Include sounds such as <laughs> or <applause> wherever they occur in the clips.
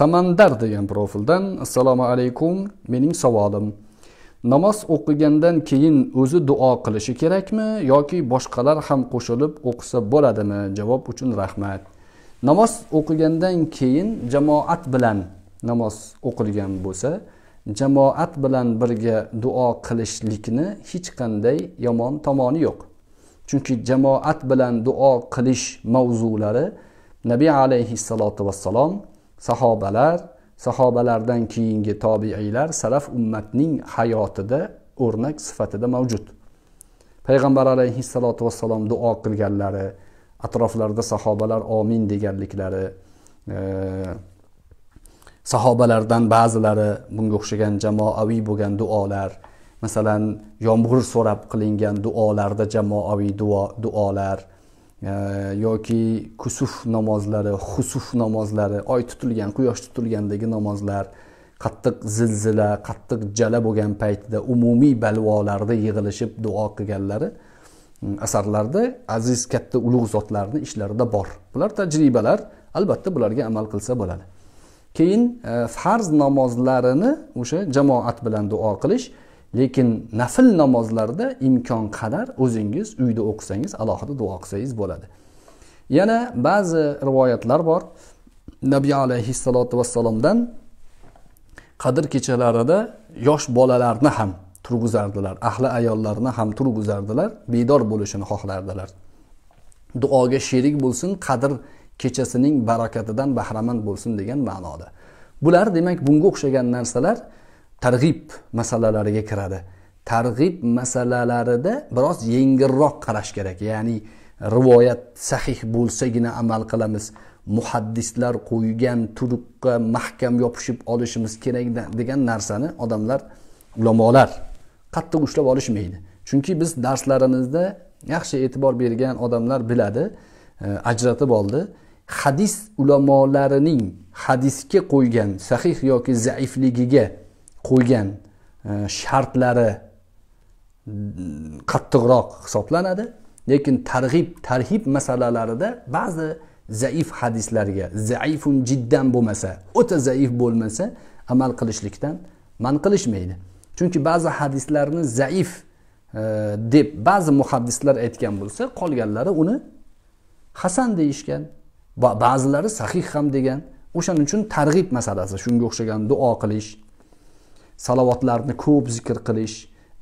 samandar degan profildan assalomu alaykum mening savolim namoz o'qigandan keyin o'zi duo qilishi kerakmi yoki boshqalar ham qo'shilib o'qisa bo'ladimi javob uchun rahmat namoz o'qigandan keyin jamoat bilan namoz o'qilgan bo'lsa jamoat bilan birga duo qilishlikni hech qanday yomon tomoni yo'q chunki jamoat bilan duo qilish mavzulari nabiy alayhissalotu vassalom sahobalar sahobalardan keyingi tobiiylar salaf ummatning hayotida o'rnak sifatida mavjud payg'ambar alayhissalotu vassalom duo qilganlari atroflarida sahobalar omin deganliklari e, sahobalardan ba'zilari bunga o'xshagan jamoaviy bo'lgan duolar masalan yomg'ir so'rab qilingan duolarda jamoaviy duo duolar yoki kusuf namozlari husuf namozlari oy tutilgan quyosh tutilgandagi namozlar qattiq zilzila qattiq jala bo'lgan paytida umumiy balvolarda yig'ilishib duo qilganlari mm, asarlarda aziz katta ulug' zotlarni ishlarida bor bular tajribalar albatta bularga amal qilsa bo'ladi keyin e, farz namozlarini o'sha jamoat bilan duo qilish lekin nafl namozlarda imkon qadar o'zingiz uyda o'qisangiz alohida duo qilsangiz bo'ladi yana ba'zi rivoyatlar bor nabiy alayhissalotu vassalomdan qadr kechalarida yosh bolalarni ham turg'izardilar ahli ayollarni ham turg'izardilar bedor bo'lishini xohlardilar duoga sherik bo'lsin qadr kechasining barakatidan bahramand bo'lsin degan ma'noda bular demak bunga o'xshagan narsalar targ'ib masalalariga kiradi targ'ib masalalarida biroz yengilroq qarash kerak ya'ni rivoyat sahih bo'lsagina amal qilamiz muhaddislar qo'ygan turuqqa mahkam yopishib olishimiz kerak degan narsani odamlar ulamolar qattiq ushlab olishmaydi chunki biz darslarimizda yaxshi e'tibor bergan odamlar biladi e, ajratib oldi hadis ulamolarining hadisga qo'ygan sahih yoki zaifligiga qo'ygan e, shartlari qattiqroq hisoblanadi lekin targ'ib tarhib masalalarida ba'zi zaif hadislarga zaifun jiddan bo'lmasa o'ta zaif bo'lmasa amal qilishlikdan man qilishmaydi chunki ba'zi hadislarni zaif e, deb ba'zi muhaddislar aytgan bo'lsa qolganlari uni hasan deyishgan va ba'zilari sahih ham degan o'shaning uchun targ'ib masalasi shunga o'xshagan duo qilish salovatlarni ko'p zikr qilish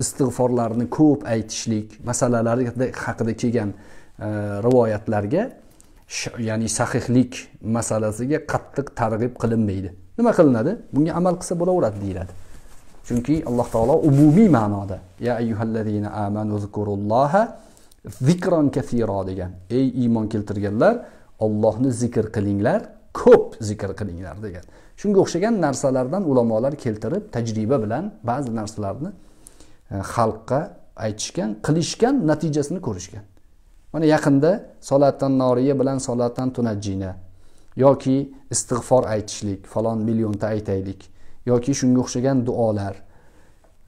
istig'forlarni ko'p aytishlik masalalari haqida kelgan e, rivoyatlarga ya'ni sahihlik masalasiga qattiq targ'ib qilinmaydi nima qilinadi bunga amal qilsa bo'laveradi deyiladi chunki alloh taolo umumiy ma'noda ya ayyuhallazina amanu zikurulloha zikron kasiro degan ey iymon keltirganlar ollohni zikr qilinglar ko'p zikr qilinglar degan shunga o'xshagan narsalardan ulamolar keltirib tajriba bilan ba'zi narsalarni e, xalqqa aytishgan qilishgan natijasini ko'rishgan mana yaqinda solatan noriya bilan solatan tunajjina yoki istig'for aytishlik falon millionta aytaylik yoki shunga o'xshagan duolar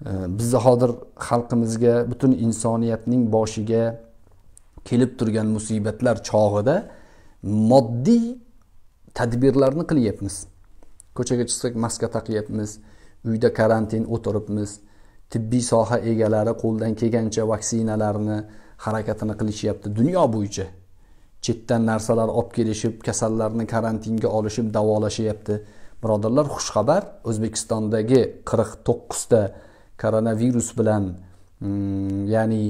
e, bizni hozir xalqimizga butun insoniyatning boshiga kelib turgan musibatlar chog'ida moddiy tadbirlarni qilyapmiz ko'chaga chiqsak maska taqyapmiz uyda karantin o'tiribmiz tibbiy soha egalari qo'ldan kelgancha vaksinalarni harakatini qilishyapti dunyo bo'yicha chetdan narsalar olib kelishib kasallarni karantinga olishib davolashyapti birodarlar xushxabar o'zbekistondagi qirq to'qqizta koronavirus bilan mm, ya'ni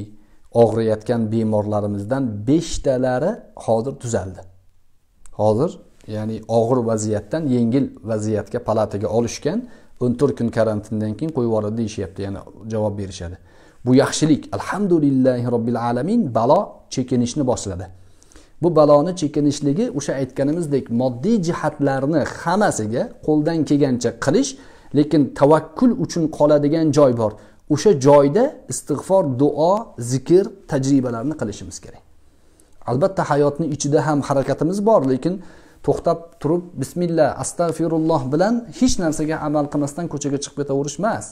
og'riyotgan bemorlarimizdan beshtalari hozir tuzaldi hozir ya'ni og'ir vaziyatdan yengil vaziyatga palataga olishgan o'n to'rt kun karantindan keyin qo'yib yuboradi deyishyapti yana javob berishadi bu yaxshilik alhamdulillahi robbil alamin balo chekinishni boshladi bu baloni chekinishligi o'sha aytganimizdek moddiy jihatlarni hammasiga qo'ldan kelgancha qilish lekin tavakkul uchun qoladigan joy bor o'sha joyda istig'for duo zikr tajribalarni qilishimiz kerak albatta hayotni ichida ham harakatimiz bor lekin to'xtab turib bismillah astag'firulloh bilan hech narsaga amal qilmasdan ko'chaga chiqib ketaverish emas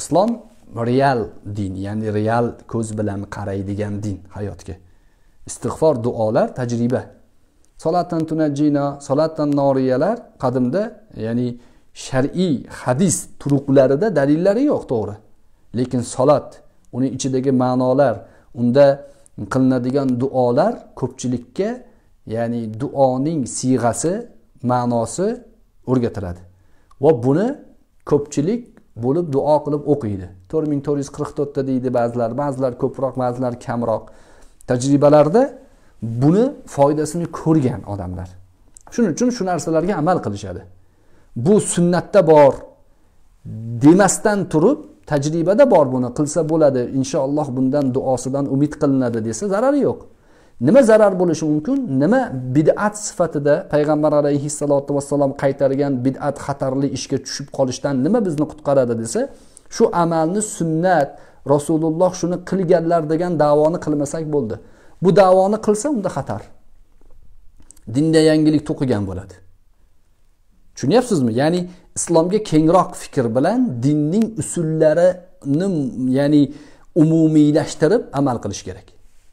islom real din ya'ni real ko'z bilan qaraydigan din hayotga istig'for duolar tajriba solatan tunajino solatan noriyalar qadimda ya'ni shar'iy hadis turuqlarida dalillari yo'q to'g'ri lekin solat uning ichidagi ma'nolar unda qilinadigan duolar ko'pchilikka ya'ni duoning siyg'asi ma'nosi o'rgatiladi va buni ko'pchilik bo'lib duo qilib o'qiydi to'rt ming to'rt yuz qirq to'rtta deydi ba'zilar ba'zilar ko'proq ba'zilar kamroq tajribalarda buni foydasini ko'rgan odamlar shuning uchun shu narsalarga amal qilishadi bu sunnatda bor demasdan turib tajribada bor buni qilsa bo'ladi inshaalloh bundan duosidan umid qilinadi desa zarari yo'q nima zarar bo'lishi mumkin nima bid'at sifatida payg'ambar alayhissalotu vassalom qaytargan bid'at xatarli ishga tushib qolishdan nima bizni qutqaradi desa shu amalni sunnat rasululloh shuni qilganlar degan davoni qilmasak bo'ldi bu davoni qilsa unda xatar dinda yangilik to'qigan bo'ladi tushunyapsizmi ya'ni islomga kengroq fikr bilan dinning usullarini ya'ni umumiylashtirib amal qilish kerak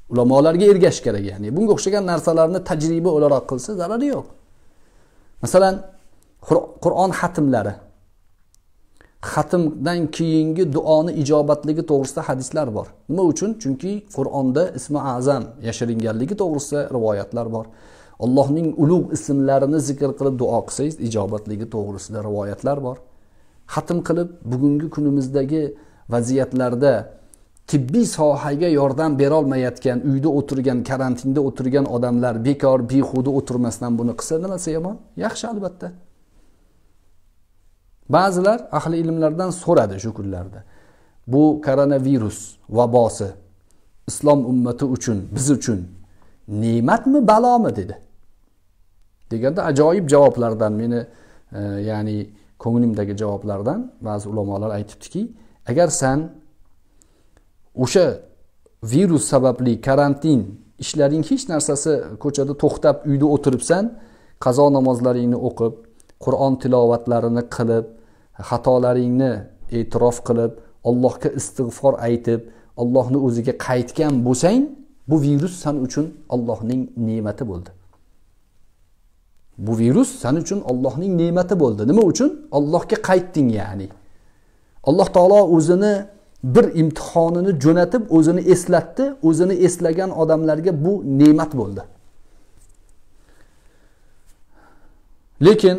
ulamolarga ergashish kerak ya'ni bunga o'xshagan narsalarni tajriba o'laroq qilsa zarari yo'q masalan qur'on xatmlari xatmdan keyingi duoni ijobatligi to'g'risida hadislar bor nima uchun chunki qur'onda ismi azam yashiringanligi to'g'risida rivoyatlar bor allohning ulug' ismlarini zikr qilib duo qilsangiz ijobatligi to'g'risida rivoyatlar bor xatm qilib bugungi kunimizdagi vaziyatlarda tibbiy sohaga yordam berolmayotgan uyda o'tirgan karantinda o'tirgan odamlar bekor behuda o'tirmasdan buni qilsa nimasi yomon yaxshi albatta ba'zilar ahli ilmlardan so'radi shu kunlarda bu koronavirus vabosi islom ummati uchun biz uchun ne'matmi balomi dedi deganda ajoyib javoblardan meni e, ya'ni ko'nglimdagi javoblardan ba'zi ulamolar aytibdiki agar san o'sha virus sababli karantin ishlaring hech narsasi ko'chada to'xtab uyda o'tiribsan qazo namozlaringni o'qib qur'on tilovatlarini qilib xatolaringni e'tirof qilib allohga istig'for aytib allohni o'ziga qaytgan bo'lsang bu virus san uchun allohning ne'mati bo'ldi bu virus san uchun allohning ne'mati bo'ldi nima uchun allohga qaytding ya'ni alloh taolo o'zini bir imtihonini jo'natib o'zini eslatdi o'zini eslagan odamlarga bu ne'mat bo'ldi lekin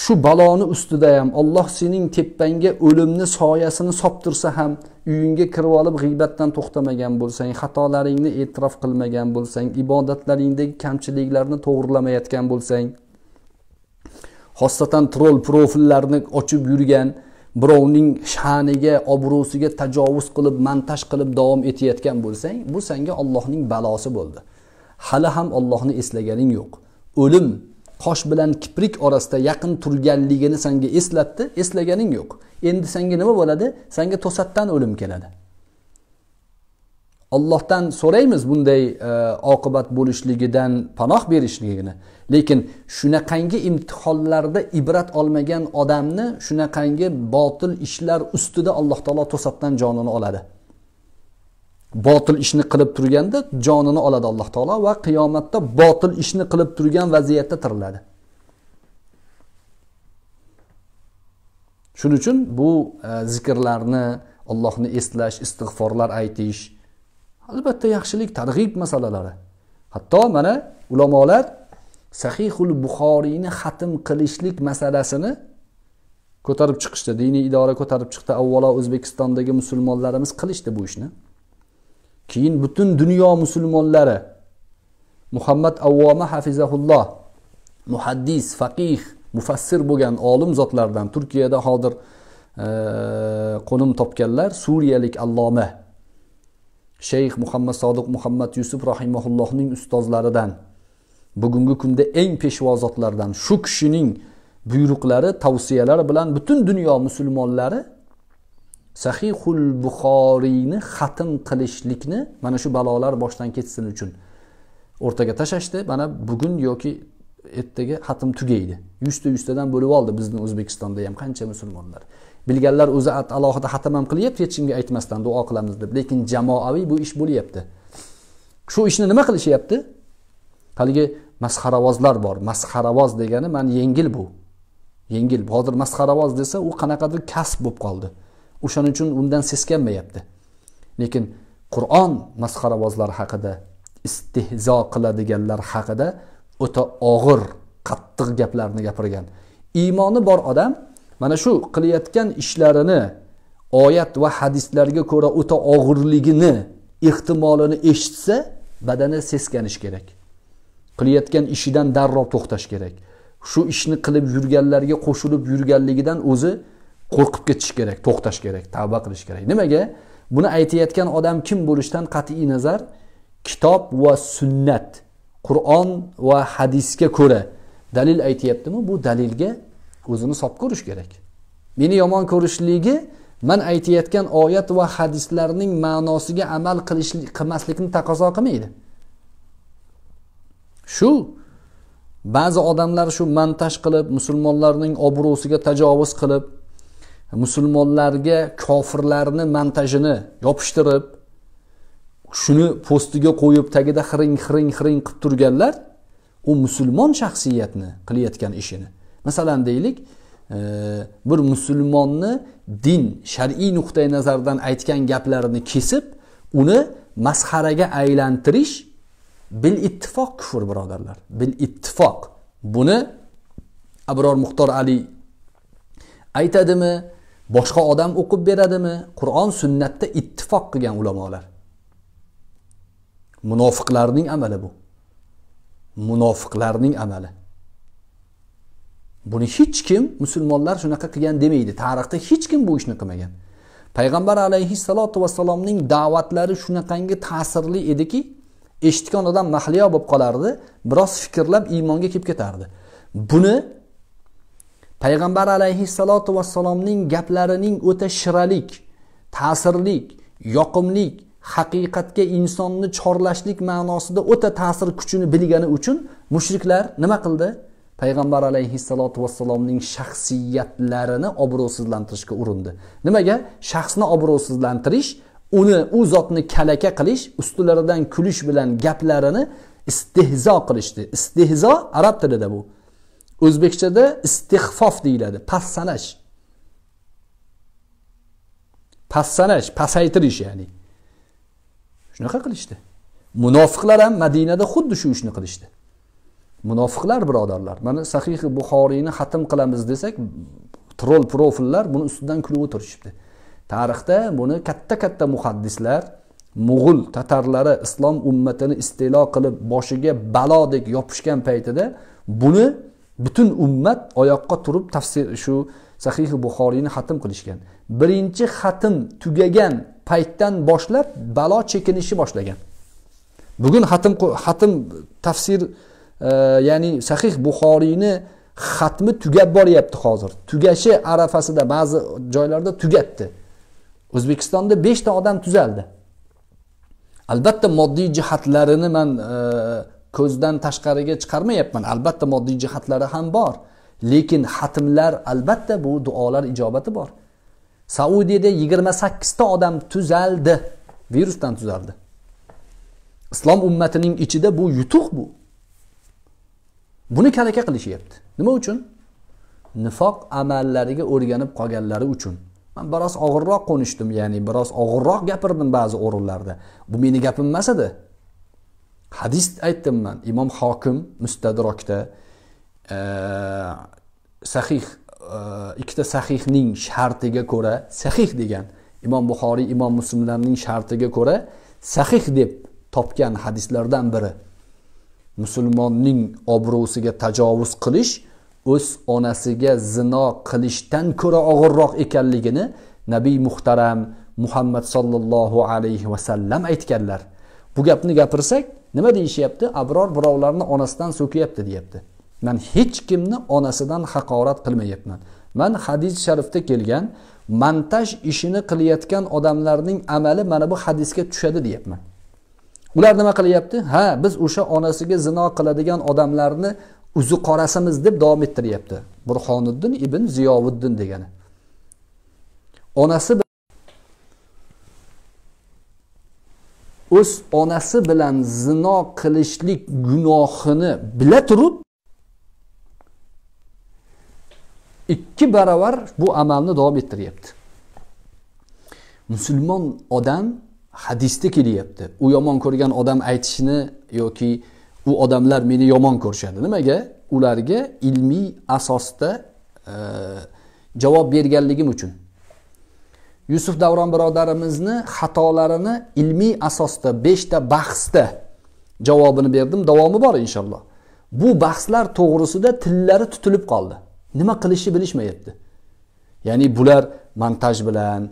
shu baloni ustida ham olloh sening tepangga o'limni soyasini soptirsa ham uyingga kirib olib g'iybatdan to'xtamagan bo'lsang xatolaringni e'tirof qilmagan bo'lsang ibodatlaringdagi kamchiliklarni to'g'irlamayotgan bo'lsang xossatan troll profillarni ochib yurgan birovning sha'niga obro'siga tajovuz qilib montaj qilib davom etayotgan bo'lsang bu senga ollohning balosi bo'ldi hali ham ollohni eslaganing yo'q o'lim qosh bilan kiprik orasida yaqin turganligini senga eslatdi eslaganing yo'q endi senga nima bo'ladi senga to'satdan o'lim keladi allohdan so'raymiz bunday e, oqibat bo'lishligidan panoh berishligini lekin shunaqangi imtihonlarda ibrat olmagan odamni shunaqangi botil ishlar ustida alloh taolo to'satdan jonini oladi botil ishni qilib turganda jonini oladi alloh taolo va qiyomatda botil ishni qilib turgan vaziyatda tiriladi shuning uchun bu e, zikrlarni allohni eslash istig'forlar aytish albatta yaxshilik targ'ib masalalari hatto mana ulamolar sahihul buxoriyni xatm qilishlik masalasini ko'tarib chiqishdi diniy idora ko'tarib chiqdi avvalo o'zbekistondagi musulmonlarimiz qilishdi bu ishni keyin butun dunyo musulmonlari muhammad avvoma hafizahulloh muhaddis faqih mufassir bo'lgan olim zotlardan turkiyada hozir qo'nim topganlar suriyalik alloma shayx muhammad sodiq muhammad yusuf rahimaullohning ustozlaridan bugungi kunda eng peshvozotlardan shu kishining buyruqlari tavsiyalari bilan butun dunyo musulmonlari sahihul buxoriyni xatm qilishlikni mana shu balolar boshdan ketsin uchun o'rtaga tashlashdi mana bugun yoki ertaga xatm tugaydi yuzta yuztadan bo'lib oldi bizni o'zbekistonda ham qancha musulmonlar bilganlar o'zi alohida ham qilyapti hech kimga aytmasdan duo qilamiz deb lekin jamoaviy bu ish bo'lyapti shu ishni nima qilishyapti haligi masxaravozlar bor masxaravoz degani mana yengil bu yengil hozir masxaravoz desa u qanaqadir kasb bo'lib qoldi o'shaning uchun undan seskanmayapti lekin qur'on masxaravozlar haqida istehzo qiladiganlar haqida o'ta og'ir qattiq gaplarni gapirgan iymoni bor odam mana shu qilayotgan ishlarini oyat va hadislarga ko'ra o'ta og'irligini ehtimolini eshitsa badani seskanishi kerak qilayotgan ishidan darrov to'xtash kerak shu ishni qilib yurganlarga qo'shilib yurganligidan o'zi qo'rqib ketish kerak to'xtash kerak tavba qilish kerak nimaga buni aytayotgan odam kim bo'lishidan qat'iy nazar kitob va sunnat qur'on va hadisga ko'ra dalil aytyaptimi bu dalilga o'zini solib ko'rish kerak meni yomon ko'rishligi man aytayotgan oyat va hadislarning ma'nosiga amal qilish qilmaslikni taqozo qilmaydi shu ba'zi odamlar shu montaj qilib musulmonlarning obro'siga tajovuz qilib musulmonlarga kofirlarni montajini yopishtirib shuni postiga qo'yib tagida hiring hiring hiring qilib turganlar u musulmon shaxsiyatni qilayotgan ishini masalan deylik e, bir musulmonni din shar'iy nuqtai nazardan aytgan gaplarini kesib uni masxaraga aylantirish bil ittifoq kufr birodarlar bil ittifoq buni abror muxtor ali aytadimi boshqa odam o'qib beradimi qur'on sunnatda ittifoq qilgan ulamolar munofiqlarning amali bu munofiqlarning amali buni hech kim musulmonlar shunaqa qilgan demaydi tarixda hech kim bu ishni qilmagan payg'ambar alayhissalotu vassalomning da'vatlari shunaqangi ta'sirli ediki eshitgan odam mahliyo bo'lib qolardi biroz fikrlab iymonga kelib ketardi buni payg'ambar alayhissalotu vassalomning gaplarining o'ta shiralik ta'sirli yoqimli haqiqatga insonni chorlashlik ma'nosida o'ta ta'sir kuchini bilgani uchun mushriklar nima qildi payg'ambar alayhissalotu vassalomning shaxsiyatlarini obro'sizlantirishga urindi nimaga shaxsni obro'sizlantirish uni u zotni kalaka qilish ustilaridan kulish bilan gaplarini istehzo qilishdi istehzo arab tilida bu o'zbekchada istehfof deyiladi past sanash pasaytirish ya'ni shunaqa qilishdi munofiqlar ham madinada xuddi shu ishni qilishdi munofiqlar birodarlar mana sahih buxoriyni xatm qilamiz desak troll profillar buni ustidan kulib o'tirishibdi tarixda buni katta katta muhaddislar mo'g'ul tatarlari islom ummatini istilo qilib boshiga balodek yopishgan paytida buni butun ummat oyoqqa turib tafsir shu sahih buxoriyni xatm qilishgan birinchi xatm tugagan paytdan boshlab balo chekinishni boshlagan bugun xatm xatm tafsir ya'ni sahih buxoriyni xatmi tugab boryapti hozir tugashi arafasida ba'zi joylarda tugatdi o'zbekistonda beshta odam tuzaldi albatta moddiy jihatlarini man e, ko'zdan tashqariga chiqarmayapman albatta moddiy jihatlari ham bor lekin xatmlar albatta bu duolar ijobati bor saudiyada yigirma sakkizta odam tuzaldi virusdan tuzaldi islom ummatining ichida bu yutuq bu buni kalaka qilishyapti nima uchun nifoq amallariga o'rganib qolganlari uchun man biroz og'irroq qo'nishdim ya'ni biroz og'irroq gapirdim ba'zi o'rinlarda bu meni gapim emas edi hadis aytdim man imom hokim mustadrokda e, sahih e, ikkita sahihning shartiga ko'ra sahih degan imom buxoriy imom muslimlarning shartiga ko'ra sahih deb topgan hadislardan biri musulmonning obro'siga tajovuz qilish o'z onasiga zino qilishdan ko'ra og'irroq ekanligini nabiy muhtaram muhammad sollallohu alayhi vasallam aytganlar bu gapni gapirsak nima deyishyapti abror birovlarni onasidan so'kyapti deyapti man hech kimni onasidan haqorat qilmayapman man hadis sharifda kelgan montaj ishini qilayotgan odamlarning amali mana bu hadisga tushadi deyapman ular nima qilyapti ha biz o'sha onasiga zino qiladigan odamlarni uzi qorasimiz deb davom ettiryapti burxoniddin ibn ziyoviddin degani onasi o'z onasi bilan zino qilishlik gunohini bila turib ikki baravar bu amalni davom ettiryapti musulmon odam hadisda kelyapti u yomon ko'rgan odam aytishini yoki u odamlar meni yomon ko'rishadi nimaga ularga ilmiy asosda e, javob berganligim uchun yusuf davron birodarimizni xatolarini ilmiy asosda beshta bahsda javobini berdim davomi bor inshaalloh bu bahslar to'g'risida tillari tutilib qoldi nima qilishni bilishmayapti ya'ni bular montaj bilan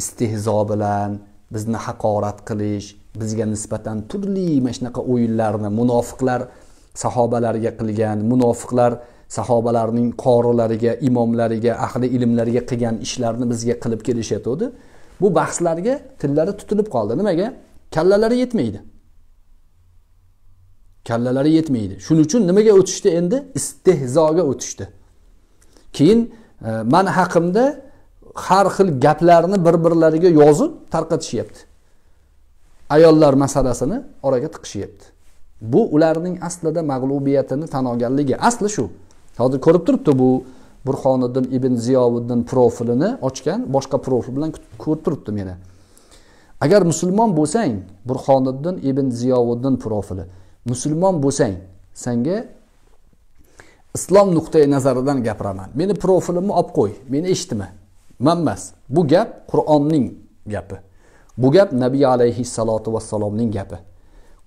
istehzo bilan bizni haqorat qilish bizga nisbatan turli mana shunaqa o'yinlarni munofiqlar sahobalarga qilgan munofiqlar sahobalarning qorilariga imomlariga ahli ilmlariga qilgan ishlarni bizga qilib kelishayotgandi bu bahslarga tillari tutilib qoldi nimaga kallalari yetmaydi kallalari yetmaydi shuning uchun nimaga o'tishdi endi istehzoga o'tishdi keyin e, man haqimda har xil gaplarni bir birlariga yozib tarqatishyapti ayollar masalasini oraga tiqishyapti bu ularning aslida mag'lubiyatini tan olganligi asli shu hozir ko'rib turibdi bu burxoniddin ibn ziyoviddin profilini ochgan boshqa profil bilan ko'rib turibdi meni agar musulmon bo'lsang burxoniddin ibn ziyoviddin profili musulmon bo'lsang senga islom nuqtai nazaridan gapiraman meni profilimni olib qo'y meni eshitma man emas bu gap qur'onning gapi bu gap nabiy alayhissalotu vassalomning gapi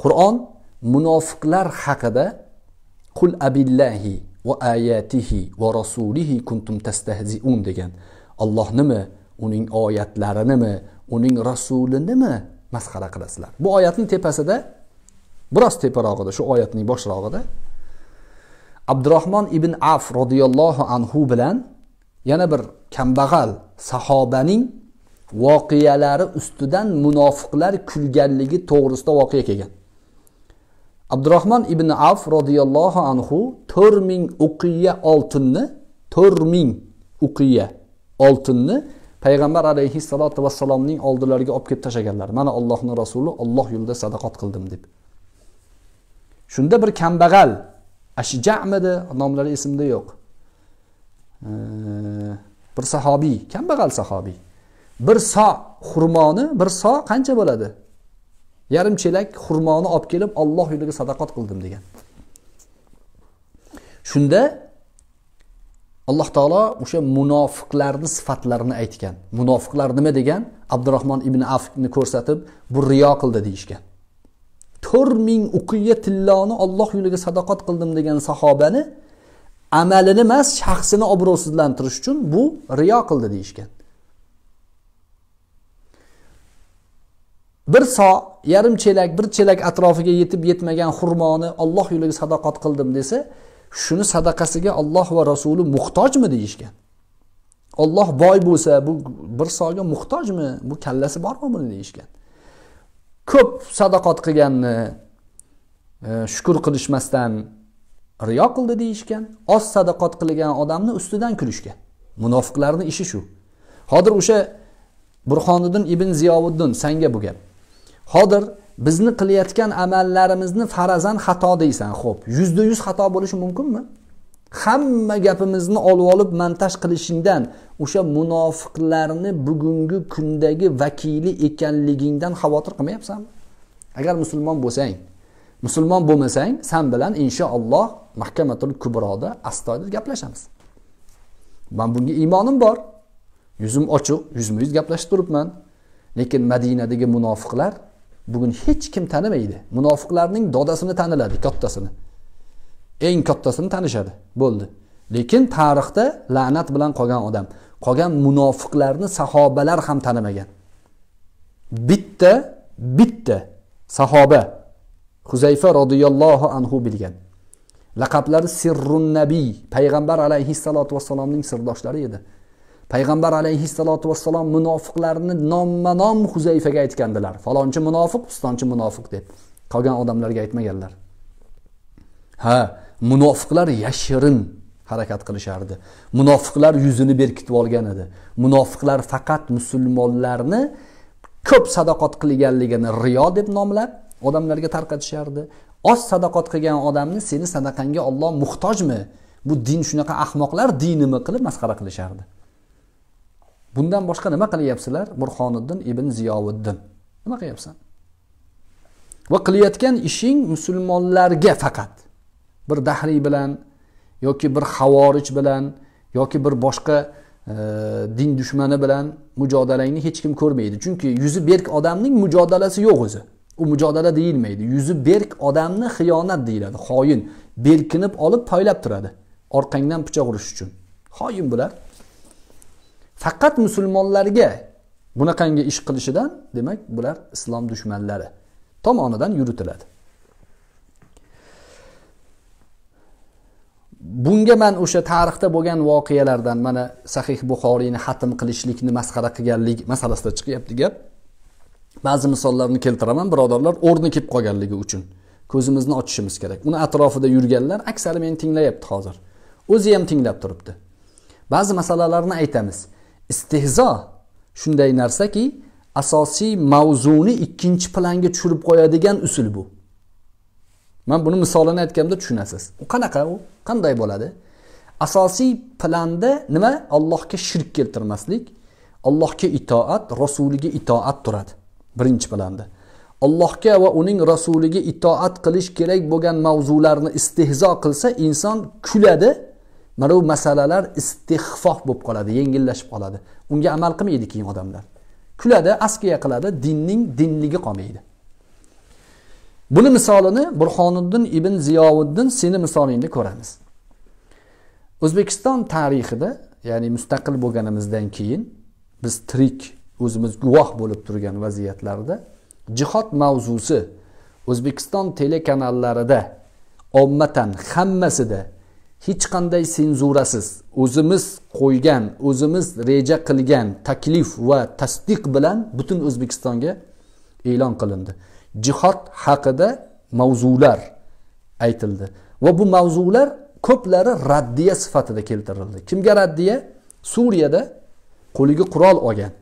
qur'on munofiqlar haqida qul abillahi va ayatihi va rasulihi kuntum tastahziun degan ollohnimi uning oyatlarinimi uning rasulinimi masxara qilasizlar bu oyatning tepasida biroz teparog'ida shu oyatning boshrog'ida abdurahmon ibn af roziyallohu anhu bilan yana bir kambag'al sahobaning voqealari ustidan munofiqlar kulganligi to'g'risida voqea kelgan abdurahmon ibn af roziyallohu anhu to'rt ming uqiya oltinni to'rt ming uqiya oltinni payg'ambar alayhissalotu vassalomning oldilariga olib kelib tashlaganlar mana ollohni rasuli olloh yo'lida sadaqat qildim deb shunda bir kambag'al ashjamidi nomlari esimda yo'q bir sahobiy kambag'al sahobiy bir so xurmoni bir so qancha bo'ladi yarim chelak xurmoni olib kelib olloh yo'liga sadaqat qildim degan shunda alloh taolo o'sha munofiqlarni sifatlarini aytgan munofiqlar nima degan abdurahmon ibn afni ko'rsatib bu riyo qildi deyishgan to'rt ming uqiya tilloni olloh yo'liga sadaqat qildim degan sahobani amalini emas shaxsini obro'sizlantirish uchun bu riyo qildi deyishgan bir so yarim chelak bir chelak atrofiga yetib yetmagan xurmoni olloh yo'liga sadoqat qildim desa shuni sadaqasiga olloh va rasuli muhtojmi deyishgan olloh boy bo'lsa bu bir soga muhtojmi bu kallasi bormi buni deyishgan ko'p sadoqat qilganni e, shukur qilishmasdan riyo qildi deyishgan oz sadoqat qilgan odamni ustidan kulishgan munofiqlarni ishi shu hozir o'sha burxoniddin ibn ziyoviddin sanga bu gap hozir bizni qilayotgan amallarimizni farazan xato deysan ho'p yuzda yuz xato bo'lishi mumkinmi hamma gapimizni olib olib montaj qilishingdan o'sha munofiqlarni bugungi kundagi vakili ekanligingdan xavotir qilmayapsanmi agar musulmon bo'lsang musulmon bo'lmasang san bilan inshaalloh mahkamatul kubroda astoydil gaplashamiz man bunga iymonim bor yuzim ochiq yuzma yuz gaplashib turibman lekin madinadagi munofiqlar bugun hech kim tanimaydi munofiqlarning dodasini taniladi kattasini eng kattasini tanishadi bo'ldi lekin tarixda la'nat bilan qolgan odam qolgan munofiqlarni sahobalar ham tanimagan bitta bitta sahoba huzayfa roziyallohu anhu bilgan laqablari sirrun nabiy payg'ambar alayhissalotu vassalomning sirdoshlari edi payg'ambar alayhissalotu vassalom munofiqlarni nomma nom huzayfaga aytgandilar falonchi munofiq pistonchi munofiq deb qolgan odamlarga aytmaganlar ha munofiqlar yashirin harakat qilishardi munofiqlar yuzini berkitib olgan edi munofiqlar faqat musulmonlarni ko'p sadoqat qilganligini riyo deb nomlab odamlarga tarqatishardi oz sadaqat qilgan odamni seni sadaqangga olloh muhtojmi bu din shunaqa ahmoqlar dinimi qilib masxara qilishardi bundan boshqa nima qilyapsizlar burxoniddin ibn ziyoviddin nima qilyapsan va qilayotgan ishing musulmonlarga faqat bir dahriy bilan yoki bir havorij bilan yoki bir boshqa e, din dushmani bilan mujodalangni hech kim ko'rmaydi chunki yuzi berk odamning mujodalasi yo'q o'zi u mujodala deyilmaydi yuzi berk odamni xiyonat deyiladi xoin berkinib olib poylab turadi orqangdan pichoq urish uchun xoin bular faqat musulmonlarga bunaqangi ish qilishidan demak bular islom dushmanlari tomonidan yuritiladi bunga man o'sha tarixda bo'lgan voqealardan mana sahih buxoriyni xatm qilishlikni masxara qilganlik masalasida chiqyapti gap ba'zi misollarni keltiraman birodarlar o'rni kelib qolganligi uchun ko'zimizni ochishimiz kerak uni atrofida yurganlar aksari meni tinglayapti hozir o'zi ham tinglab turibdi ba'zi masalalarni aytamiz istehzo shunday narsaki asosiy mavzuni ikkinchi planga tushirib qo'yadigan usul bu man buni misolini aytganimda tushunasiz u qanaqa u qanday bo'ladi asosiy planda nima allohga shirk keltirmaslik allohga itoat rasuliga itoat turadi birinchi planda allohga va uning rasuliga itoat qilish kerak bo'lgan mavzularni istehzo qilsa inson kuladi mana bu masalalar istehfof bo'lib qoladi yengillashib qoladi unga amal qilmaydi keyin odamlar kuladi askiya qiladi dinning dinligi qolmaydi buni misolini burxoniddin ibn ziyoviddin seni misolingni ko'ramiz o'zbekiston tarixida ya'ni mustaqil bo'lganimizdan keyin biz tirik o'zimiz guvoh bo'lib turgan vaziyatlarda jihod mavzusi o'zbekiston telekanallarida ommatan hammasida hech qanday senzurasiz o'zimiz qo'ygan o'zimiz reja qilgan taklif va tasdiq bilan butun o'zbekistonga e'lon qilindi jihod haqida mavzular aytildi va bu mavzular ko'plari raddiya sifatida keltirildi kimga raddiya suriyada qo'liga qurol olgan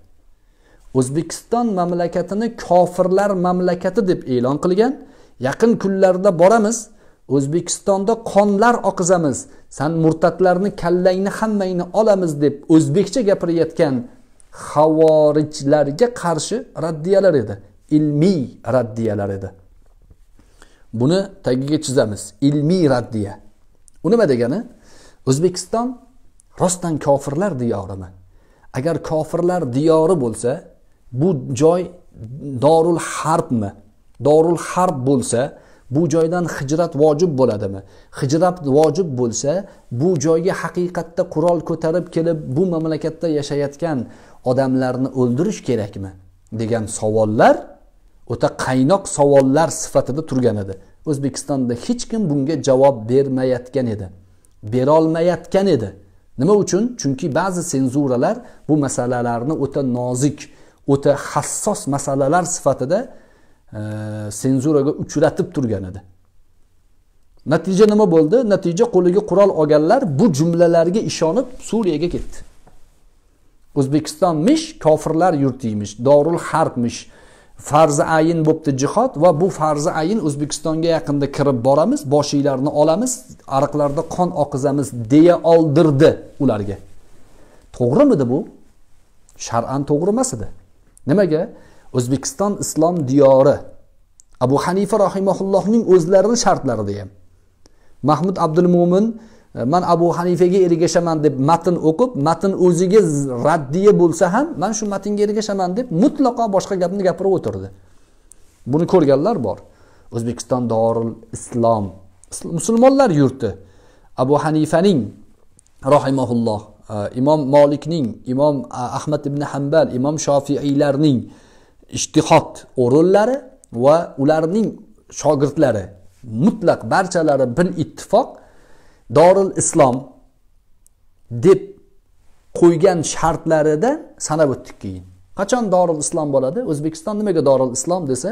o'zbekiston mamlakatini kofirlar mamlakati deb e'lon qilgan yaqin kunlarda boramiz o'zbekistonda qonlar oqizamiz san murtadlarni kallangni hammangni olamiz deb o'zbekcha gapirayotgan havorijlarga qarshi raddiyalar edi ilmiy raddiyalar edi buni tagiga chizamiz ilmiy raddiya u nima degani o'zbekiston rostdan kofirlar diyorimi agar kofirlar diyori bo'lsa bu joy dorul harbmi dorul harb bo'lsa bu joydan hijrat vojib bo'ladimi hijrat vojib bo'lsa bu joyga haqiqatda qurol ko'tarib kelib bu mamlakatda yashayotgan odamlarni o'ldirish kerakmi degan savollar o'ta qaynoq savollar sifatida turgan edi o'zbekistonda hech kim bunga javob bermayotgan edi berolmayotgan edi nima uchun chunki ba'zi senzuralar bu masalalarni o'ta nozik o'ta hassos masalalar sifatida e, senzuraga uchratib turgan edi natija nima bo'ldi natija qo'liga qurol olganlar bu jumlalarga ishonib suriyaga ketdi o'zbekistonmish kofirlar yurtiymish dorul harbmish farzi ayin bo'libdi jihod va bu farzi ayin o'zbekistonga yaqinda kirib boramiz boshinglarni olamiz ariqlarda qon oqizamiz deya oldirdi ularga to'g'rimidi bu shar'an to'g'ri emas edi nimaga o'zbekiston islom diyori abu hanifa rohimaullohning o'zlarini shartlarida ham mahmud abdulmo'min e, man abu hanifaga ergashaman deb matn o'qib matn o'ziga raddiya bo'lsa ham man shu matnga ergashaman deb mutlaqo boshqa gapni gapirib o'tirdi buni ko'rganlar bor o'zbekiston dorul islom musulmonlar yurti abu hanifaning rohimaulloh imom molikning imom ahmad ibn hambal imom shofiiylarning ishtihod o'rinlari va ularning shogirdlari mutlaq barchalari bir ittifoq doril islom deb qo'ygan shartlarida sanab o'tdik keyin qachon doril islom bo'ladi o'zbekiston nimaga doril islom desa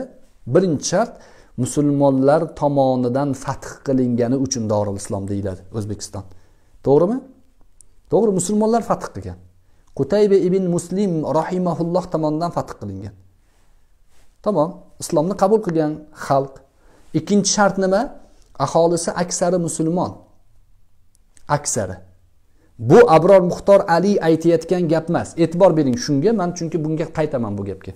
birinchi shart musulmonlar tomonidan fath qilingani uchun doril islom deyiladi o'zbekiston to'g'rimi to'g'ri musulmonlar fath qilgan qutayba ibn muslim rohimaulloh tomonidan fath qilingan tamom islomni qabul qilgan xalq ikkinchi shart nima aholisi aksari musulmon aksari bu abror muxtor ali aytayotgan gap emas e'tibor bering shunga man chunki bunga qaytaman bu gapga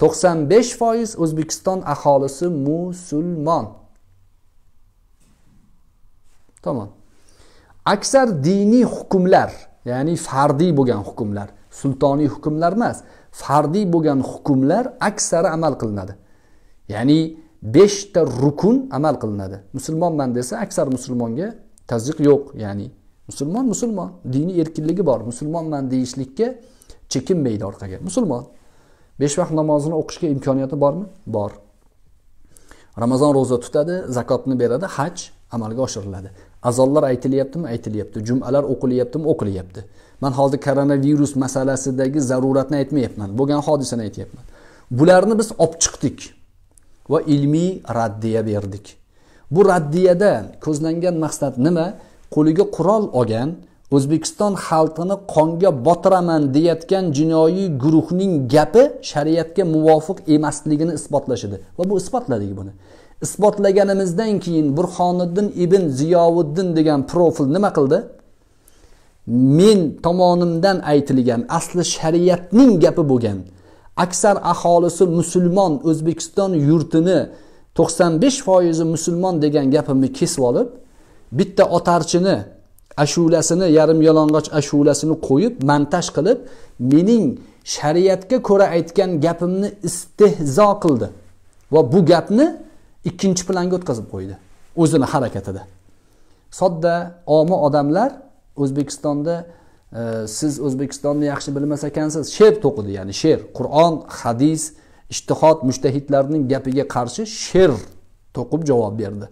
to'qson besh foiz o'zbekiston aholisi musulmon tamom aksar diniy hukmlar ya'ni fardiy bo'lgan hukmlar sultoniy hukmlar emas fardiy bo'lgan hukmlar aksari amal qilinadi ya'ni beshta rukun amal qilinadi musulmonman desa aksar musulmonga tazyiq yo'q ya'ni musulmon musulmon diniy erkinligi bor musulmonman deyishlikka chekinmaydi orqaga musulmon besh vaqt namozini o'qishga imkoniyati bormi bor ramazon ro'za tutadi zakotni beradi haj amalga oshiriladi azonlar aytilyaptimi aytilyapti jumalar o'qilyaptimi o'qilyapti man hozir koronavirus masalasidagi zaruratni aytmayapman bo'lgan hodisani aytyapman bularni biz olib chiqdik va ilmiy raddiya berdik bu raddiyada ko'zlangan maqsad nima qo'liga qurol olgan o'zbekiston xalqini qonga botiraman deyayotgan jinoiy guruhning gapi shariatga muvofiq emasligini isbotlash edi va bu isbotladik buni isbotlaganimizdan keyin burxoniddin ibn ziyovuddin degan profil nima qildi men tomonimdan aytilgan asli shariatning gapi bo'lgan aksar aholisi musulmon o'zbekiston yurtini besh foizi musulmon degan gapimni kesib olib bitta otarchini ashulasini yarim yalang'och ashulasini qo'yib montaj qilib mening shariatga ko'ra aytgan gapimni istehzo qildi va bu gapni ikkinchi planga o'tkazib qo'ydi o'zini harakatida sodda omi odamlar o'zbekistonda e, siz o'zbekistonni yaxshi bilmas ekansiz she'r to'qidi ya'ni she'r qur'on hadis ishtihod mushtahidlarning gapiga qarshi she'r to'qib javob berdi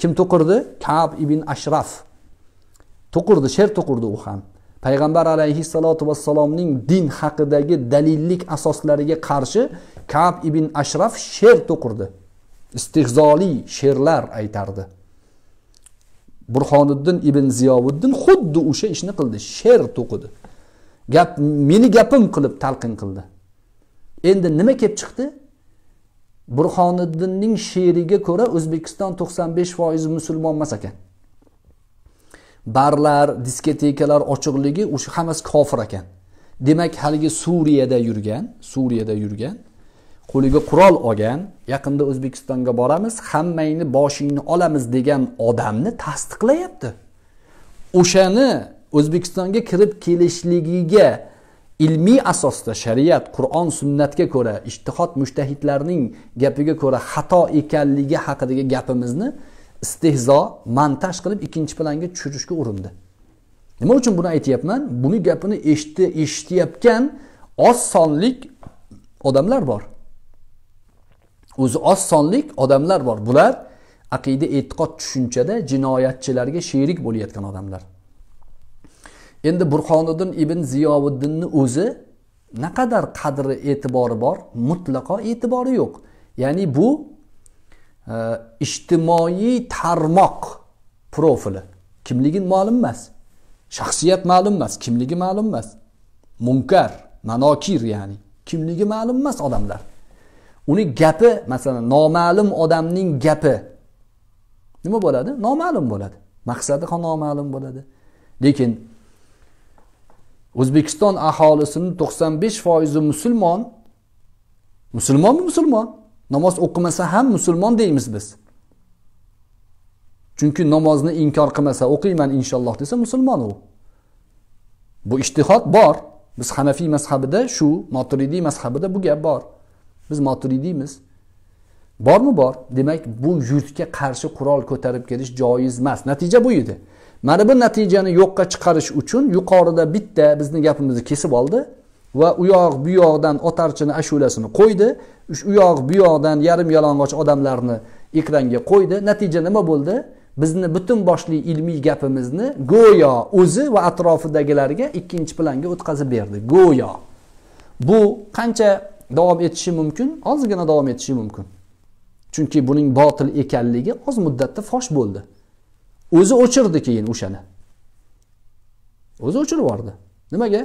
kim to'qirdi kab ibn ashraf to'qirdi she'r to'qirdi u ham payg'ambar alayhissalotu vassalomning din haqidagi dalillik asoslariga qarshi kab ibn ashraf she'r to'qirdi istehzoli she'rlar aytardi burxoniddin ibn ziyovuddin xuddi o'sha ishni qildi she'r to'qidi gap meni gapim qilib talqin qildi endi nima kelib chiqdi burxoniddinning she'riga ko'ra o'zbekiston to'qson besh foiz musulmon emas ekan barlar diskotekalar ochiqligi o'sha hammasi kofir ekan demak haligi suriyada yurgan suriyada yurgan qo'liga qurol olgan yaqinda o'zbekistonga boramiz hammangni boshingni olamiz degan odamni tasdiqlayapti o'shani o'zbekistonga kirib kelishligiga ilmiy asosda shariat qur'on sunnatga ko'ra ishtihod mushtahidlarning gapiga ko'ra xato ekanligi haqidagi gapimizni istehzo montaj qilib ikkinchi planga tushirishga urindi nima uchun buni aytyapman buni gapini eshitdi eshitayotgan oz sonlik odamlar bor o'zi oz sonlik odamlar bor bular aqida e'tiqod tushunchada jinoyatchilarga sherik bo'layotgan odamlar endi burxoniddin ibn ziyoviddinni o'zi naqadar qadri e'tibori bor mutlaqo e'tibori yo'q ya'ni bu e, ijtimoiy tarmoq profili kimligi ma'lum emas shaxsiyat ma'lum emas kimligi ma'lum emas munkar manokir ya'ni kimligi ma'lum emas odamlar uni gapi masalan noma'lum odamning gapi nima bo'ladi noma'lum bo'ladi maqsadi ham noma'lum bo'ladi lekin o'zbekiston aholisini to'qson besh foizi musulmon musulmonmi musulmon namoz o'qimasa ham musulmon deymiz biz chunki namozni inkor qilmasa o'qiyman inshaalloh desa musulmon u bu ishtihod bor biz hanafiy mazhabida shu moturidiy mazhabida bu gap bor biz moturidiymiz bormi bor demak bu yurtga qarshi qurol ko'tarib kelish joiz emas natija bu edi mana bu natijani yo'qqa chiqarish uchun yuqorida bitta bizni gapimizni kesib oldi va u yoq bu yoqdan otarchini ashulasini qo'ydi u yoq bu yoqdan yarim yalang'och odamlarni ekranga qo'ydi natija nima bo'ldi bizni butun boshli ilmiy gapimizni go'yo o'zi va atrofidagilarga ikkinchi planga o'tkazib berdi go'yo bu qancha davom etishi mumkin ozgina davom etishi mumkin chunki buning botil ekanligi oz muddatda fosh bo'ldi o'zi o'chirdi keyin o'shani o'zi o'chirib yubordi nimaga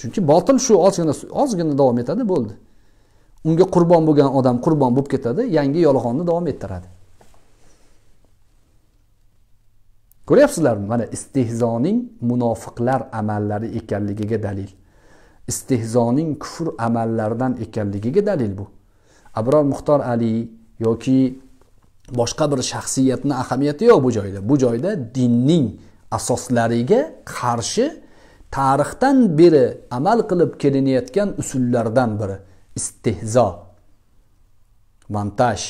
chunki botil shu ozgina ozgina davom etadi bo'ldi unga qurbon bo'lgan odam qurbon bo'lib ketadi yangi yolg'onni davom ettiradi ko'ryapsizlarmi mana istehzoning munofiqlar amallari ekanligiga dalil istehzoning kufr amallaridan ekanligiga dalil bu abror muxtor ali yoki boshqa bir shaxsiyatni ahamiyati yo'q bu joyda bu joyda dinning asoslariga qarshi tarixdan beri amal qilib kelinayotgan usullardan biri istehzo montaj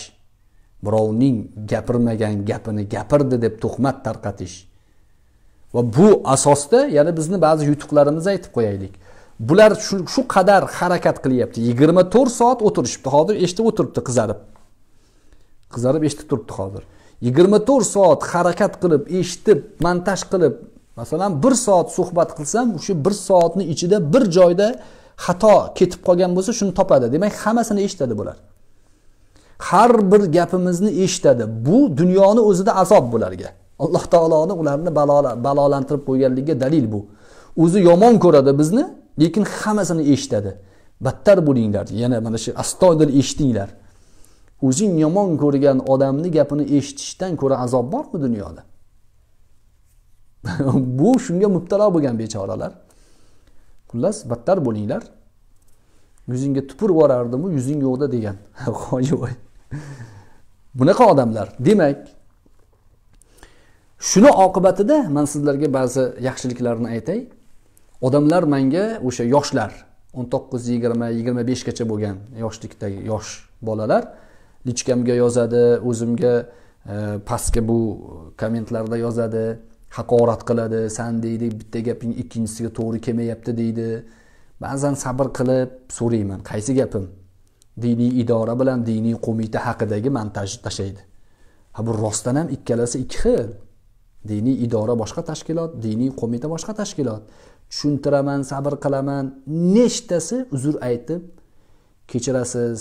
birovning gapirmagan gapini gapirdi deb tuhmat tarqatish va bu asosda yana bizni ba'zi yutuqlarimizni aytib qo'yaylik bular shu qadar harakat qilyapti yigirma to'rt soat o'tirishibdi hozir eshitib o'tiribdi qizarib qizarib eshitib turibdi hozir yigirma to'rt soat harakat qilib eshitib montaj qilib masalan bir soat suhbat qilsam o'sha bir soatni ichida bir joyda xato ketib qolgan bo'lsa shuni topadi demak hammasini eshitadi bular har bir gapimizni eshitadi bu dunyoni o'zida azob bularga alloh taoloni ularni balolantirib qo'yganligiga dalil bu o'zi yomon ko'radi bizni lekin hammasini eshitadi battar bo'linglar yana mana shu astoydil eshitinglar o'zing yomon ko'rgan odamni gapini eshitishdan ko'ra azob bormi dunyoda <laughs> bu shunga mubtalo bo'lgan bechoralar xullas battar bo'linglar yuzingga tupurib yuborardimu yuzing yo'qda degan <laughs> hoyvoy bunaqa odamlar demak shuni oqibatida man sizlarga ba'zi yaxshiliklarni aytay odamlar manga o'sha yoshlar o'n to'qqiz yigirma yigirma beshgacha bo'lgan yoshlikdagi yosh bolalar lichkamga yozadi o'zimga e, pastga bu kommentlarda yozadi haqorat qiladi san deydi bitta gaping ikkinchisiga to'g'ri kelmayapti deydi ba'zan sabr qilib so'rayman qaysi gapim diniy idora bilan diniy qo'mita haqidagi montajni tashlaydi ha bu rostdan ham ikkalasi ikki xil diniy idora boshqa tashkilot diniy qo'mita boshqa tashkilot tushuntiraman sabr qilaman nechtasi uzr aytib kechirasiz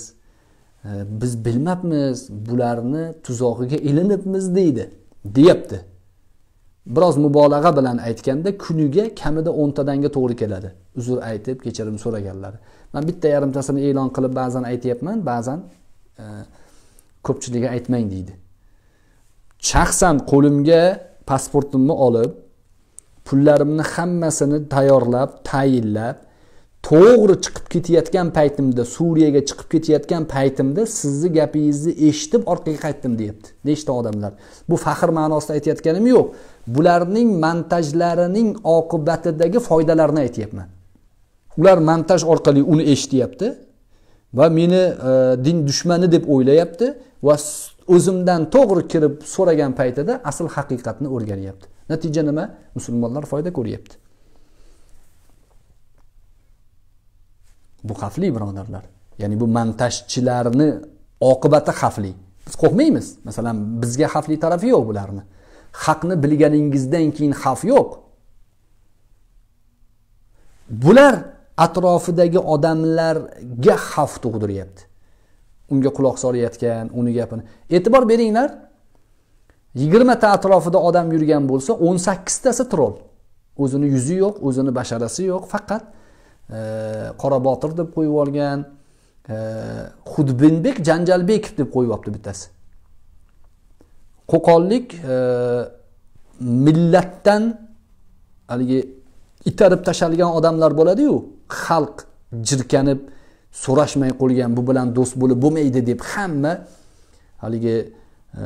e, biz bilmabmiz bularni tuzog'iga ilinibmiz deydi deyapti biroz mubolag'a bilan aytganda kuniga kamida o'ntadanga to'g'ri keladi uzr aytib kechirim so'raganlari man bitta yarimtasini e'lon qilib ba'zan aytyapman ba'zan e, ko'pchiligi aytmang deydi shaxsan qo'limga pasportimni olib pullarimni hammasini tayyorlab tayinlab to'g'ri chiqib ketayotgan paytimda suriyaga chiqib ketayotgan paytimda sizni gapingizni eshitib orqaga qaytdim deyapti nechta odamlar bu faxr ma'nosida aytayotganim yo'q bularning montajlarining oqibatidagi foydalarini aytyapman ular montaj orqali uni eshityapti va meni e, din dushmani deb o'ylayapti va o'zimdan to'g'ri kirib so'ragan paytida asl haqiqatni o'rganyapti natija nima musulmonlar foyda ko'ryapti bu xavfli birodarlar ya'ni bu montajchilarni oqibati xavfli biz qo'rqmaymiz masalan bizga xavfli tarafi yo'q bularni haqni bilganingizdan keyin xavf yo'q bular atrofidagi odamlarga xavf tug'diryapti unga quloq solayotgan uni gapini e'tibor beringlar yigirmata atrofida odam yurgan bo'lsa o'n sakkiztasi troll o'zini yuzi yo'q o'zini basharasi yo'q faqat e, qora e, botir deb qo'yib olgan e, xudbinbek janjalbekov deb qo'yyapti bittasi qo'qonlik e, millatdan haligi itarib tashalgan odamlar bo'ladiyu xalq jirkanib so'rashmay qolgan bu bilan do'st bo'lib bo'lmaydi deb hamma haligi e,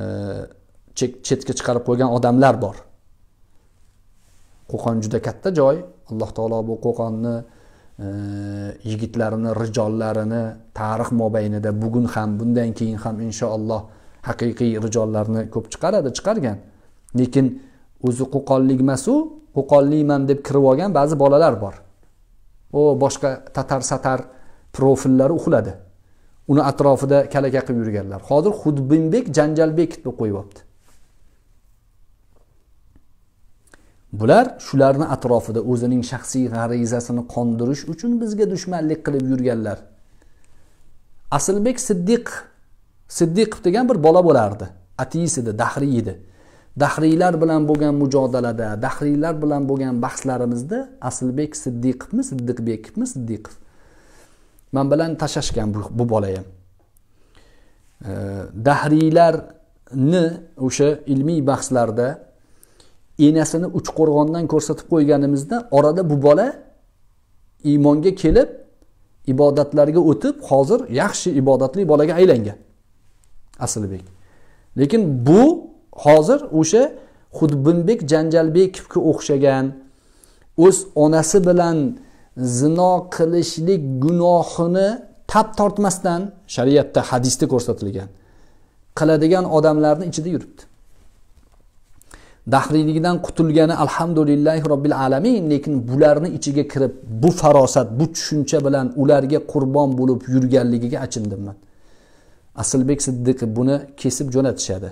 chetga chiqarib qo'ygan odamlar bor qo'qon juda katta joy alloh taolo bu qo'qonni e, yigitlarini rijollarini tarix mobaynida bugun ham bundan keyin ham inshaalloh haqiqiy rijollarni ko'p chiqaradi chiqargan lekin o'zi qo'qonlik emasu qo'qonlikman deb kirib olgan ba'zi bolalar bor u boshqa tatar satar profillari uxladi uni atrofida kalaka qilib yurganlar hozir xudbinbek janjalbekov deb qo'yib bular shularni atrofida o'zining shaxsiy g'arizasini qondirish uchun bizga dushmanlik qilib yurganlar aslbek siddiq siddiqov degan bir bola bo'lardi ateist edi dahriy edi dahriylar bilan bo'lgan mujodalada dahriylar bilan bo'lgan bahslarimizda aslbek siddiqovmi siddiqbekovmi siddiqov man bilan tashlashgan bu, bu bola ham dahriylarni o'sha ilmiy bahslarda enasini uchqo'rg'ondan ko'rsatib qo'yganimizda orada bu bola iymonga kelib ibodatlarga o'tib hozir yaxshi ibodatli bolaga aylangan aslibek lekin bu hozir o'sha xudbinbek janjalbekovga o'xshagan o'z onasi bilan zino qilishlik gunohini tap tortmasdan shariatda hadisda ko'rsatilgan qiladigan odamlarni ichida yuribdi dahriyligidan qutulgani alhamdulillah robbil alamin lekin bularni ichiga kirib bu farosat bu tushuncha bilan ularga qurbon bo'lib yurganligiga achindim man aslbek siddiqov buni kesib jo'natishadi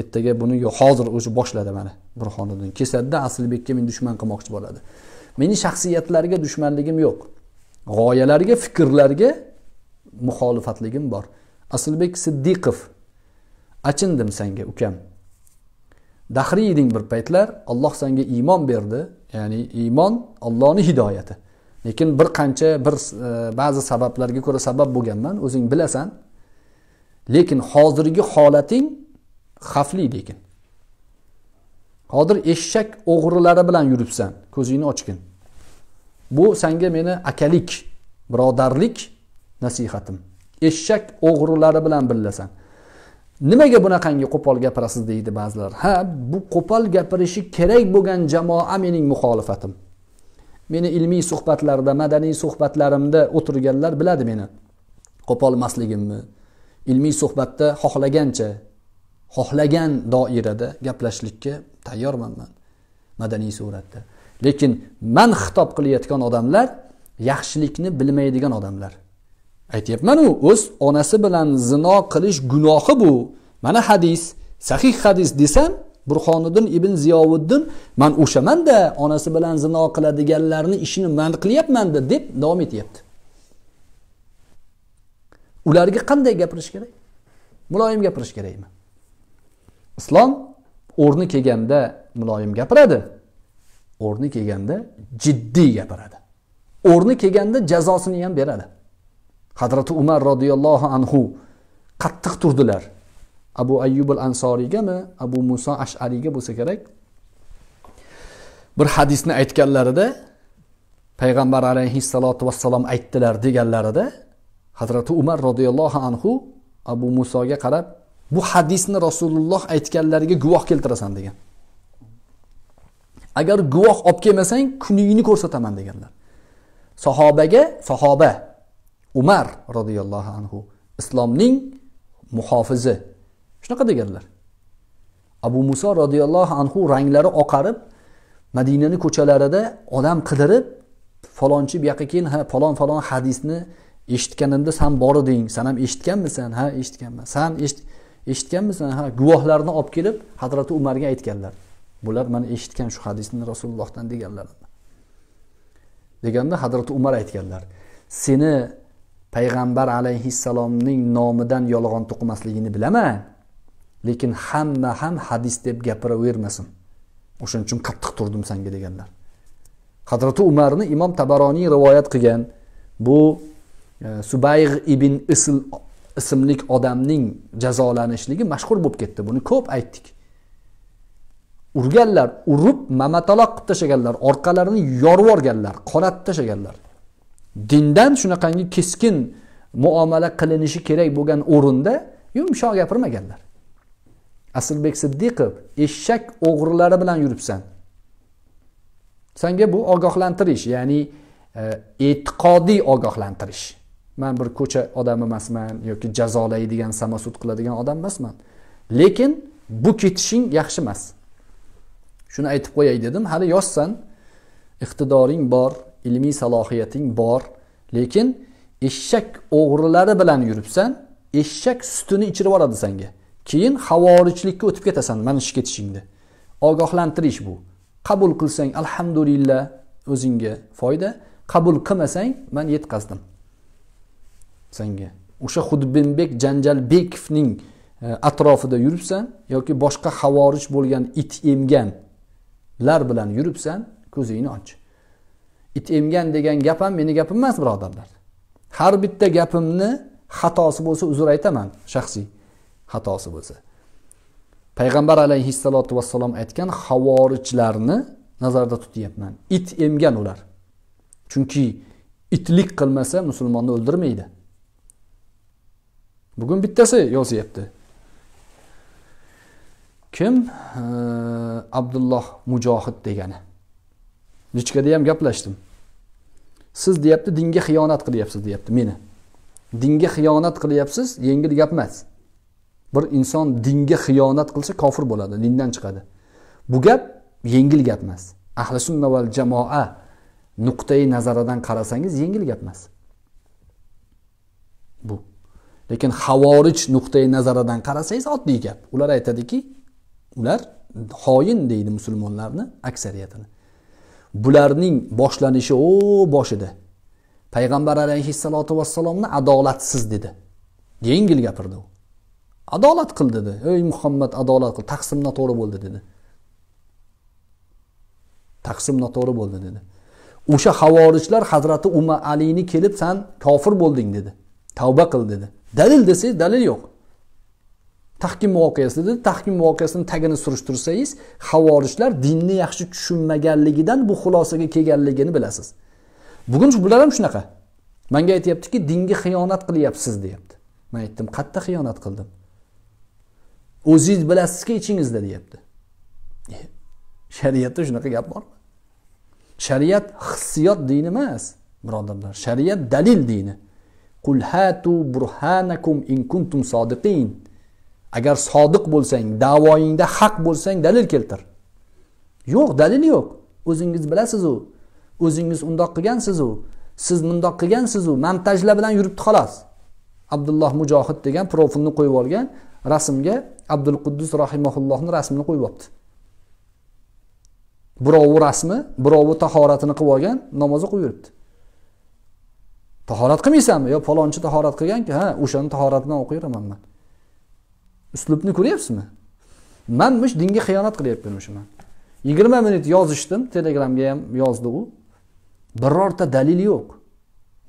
ertaga buni hozir o'zi boshladi mana burxoniddin kesadida asilbekka meni dushman qilmoqchi bo'ladi meni shaxsiyatlarga dushmanligim yo'q g'oyalarga fikrlarga muxolifatligim bor aslbek siddiqov achindim senga ukam dahriy eding bir paytlar olloh senga iymon berdi ya'ni iymon ollohni hidoyati lekin bir qancha bir e, ba'zi sabablarga ko'ra sabab bo'lganman o'zing bilasan lekin hozirgi holating xavfli lekin hozir eshak o'g'rilari bilan yuribsan ko'zingni ochgin bu sanga meni akalik birodarlik nasihatim eshak o'g'rilari bilan birlasan nimaga bunaqangi qo'pol gapirasiz deydi ba'zilar ha bu qo'pol gapirishi kerak bo'lgan jamoa mening muxolifatim meni ilmiy suhbatlarda madaniy suhbatlarimda o'tirganlar biladi meni qo'pol emasligimni ilmiy suhbatda xohlagancha xohlagan doirada gaplashishlikka tayyorman man madaniy suratda lekin man xitob qilayotgan odamlar yaxshilikni bilmaydigan odamlar aytyapmanu o'z onasi bilan zino qilish gunohi bu mana hadis sahih hadis desam burxoniddin ibn ziyovuddin man o'shamanda onasi bilan zino qiladiganlarni ishini man qilyapmanda deb davom etyapti ularga qanday gapirish kerak muloyim gapirish kerakmi islom o'rni kelganda muloyim gapiradi o'rni kelganda jiddiy gapiradi o'rni kelganda jazosini ham beradi hazrati umar roziyallohu anhu qattiq turdilar abu ayyubul ansoriygami abu muso ashariyga bo'lsa kerak bir hadisni aytganlarida payg'ambar alayhissalotu vassalom aytdilar deganlarida hazrati umar roziyallohu anhu abu musoga qarab bu hadisni rasululloh aytganlariga guvoh keltirasan degan agar guvoh olib kelmasang kuningni ko'rsataman deganlar sahobaga sahoba umar roziyallohu anhu islomning muhofizi shunaqa deganlar abu muso roziyallohu anhu ranglari oqarib madinani ko'chalarida odam qidirib falonchi bu yoqqa keyin ha falon falon hadisni eshitganimda san bor eding san ham eshitganmisan ha eshitganman san eshitganmisan ha guvohlarni olib kelib hazrati umarga aytganlar bular mana eshitgan shu hadisni rasulullohdan deganlar deganda hazrati umar aytganlar seni payg'ambar alayhissalomning nomidan yolg'on to'qimasligini bilaman lekin hamma ham hadis deb gapiravermasin o'shaning uchun qattiq turdim sanga deganlar hazrati umarni imom tabaroniy rivoyat qilgan bu e, subayg ibn isl ismli odamning jazolanishligi mashhur bo'lib ketdi buni ko'p aytdik urganlar urib mamataloq qilib tashlaganlar orqalarini yorib yuborganlar qonatib tashlaganlar dindan shunaqangi keskin muomala qilinishi kerak bo'lgan o'rinda yumshoq gapirmaganlar aslbek siddiqov eshak o'g'rilari bilan yuribsan sanga bu ogohlantirish ya'ni e, e'tiqodiy ogohlantirish man bir ko'cha odami emasman yoki jazolaydigan samosud qiladigan odam emasman lekin bu ketishing yaxshi emas shuni aytib qo'yay dedim hali yoshsan iqtidoring bor ilmiy salohiyating bor lekin eshak o'g'rilari bilan yuribsan eshak sutini ichirib oladi senga keyin havorichlikka o'tib ketasan mana shu ketishingni ogohlantirish bu qabul qilsang alhamdulillah o'zingga foyda qabul qilmasang man yetkazdim senga o'sha xudbinbek janjalbekovning e, atrofida yuribsan yoki boshqa havorij bo'lgan it emganlar bilan yuribsan ko'zingni och it emgan degan gap ham meni gapim emas birodarlar har bitta gapimni xatosi bo'lsa uzr aytaman shaxsiy xatosi bo'lsa payg'ambar alayhissalotu vassalom aytgan havorijlarni nazarda tutyapman it emgan ular chunki itlik qilmasa musulmonni o'ldirmaydi bugun bittasi yozyapti kim abdulloh mujohid degani nichkada ham gaplashdim siz deyapti dinga xiyonat qilyapsiz deyapti meni dinga xiyonat qilyapsiz yengil gap emas bir inson dinga xiyonat qilsa kofir bo'ladi dindan chiqadi bu gap yengil gap emas ahli sunna val jamoa nuqtai nazaridan qarasangiz yengil gap emas bu lekin havorij nuqtai nazaridan qarasangiz oddiy gap ular aytadiki ular xoin deydi musulmonlarni aksariyatini bularning boshlanishi o boshida payg'ambar alayhissalotu vassalomni adolatsiz dedi yengil gapirdi u adolat qil dedi ey muhammad adolat qil taqsim noto'g'ri bo'ldi dedi taqsim noto'g'ri bo'ldi dedi o'sha havorijlar hazrati uma alini kelib san kofir bo'lding dedi tavba qil dedi dalil desangiz dalil yo'q tahkim voqeasi dedi tahkim voqeasini tagini surishtirsangiz havorijlar dinni yaxshi tushunmaganligidan bu xulosaga kelganligini bilasiz bugun bular ham shunaqa manga aytyaptiki dinga xiyonat qilyapsiz deyapti man aytdim qayerda xiyonat qildim o'zingiz bilasizki ichingizda deyapti e, shariatda shunaqa gap bormi shariat hissiyot dini emas birodarlar shariat dalil dini qul hatu burhanakum in kuntum sodiqin agar sodiq bo'lsang davoyingda haq bo'lsang dalil keltir yo'q dalil yo'q o'zingiz bilasizu o'zingiz undoq qilgansizu siz mundoq qilgansizu montajlar bilan yuribdi xolos abdulloh mujohid degan profilni qo'yib olgan rasmga abdul quddus rahimaullohni rasmini qo'yib olibdi birovi rasmi birovi tahoratini qilib olgan namoz o'qib yuribdi tahorat qilmaysanmi yo palonchi tahorat qilganku ha o'shani tahoratidan o'qiyveraman man uslubni ko'ryapsizmi man mush dinga xiyonat qilyapman mushuman yigirma minut yozishdim telegramga ham yozdi u birorta dalil yo'q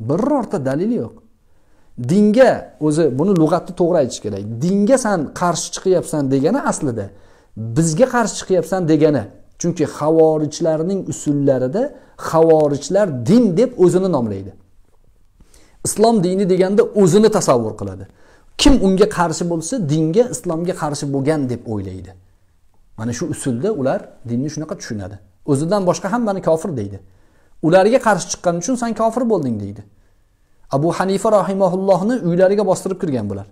birorta dalil yo'q dinga o'zi buni lug'atni to'g'ri aytish kerak dinga san qarshi chiqyapsan degani aslida bizga qarshi chiqyapsan degani chunki havorijlarning usullarida havorijlar din deb o'zini nomlaydi islom dini deganda o'zini tasavvur qiladi kim unga qarshi bo'lsa dinga islomga qarshi bo'lgan deb o'ylaydi mana shu usulda ular dinni shunaqa tushunadi o'zidan boshqa hammani kofir deydi ularga qarshi chiqqan uchun san kofir bo'lding deydi abu hanifa rohimaullohni uylariga bostirib kirgan bular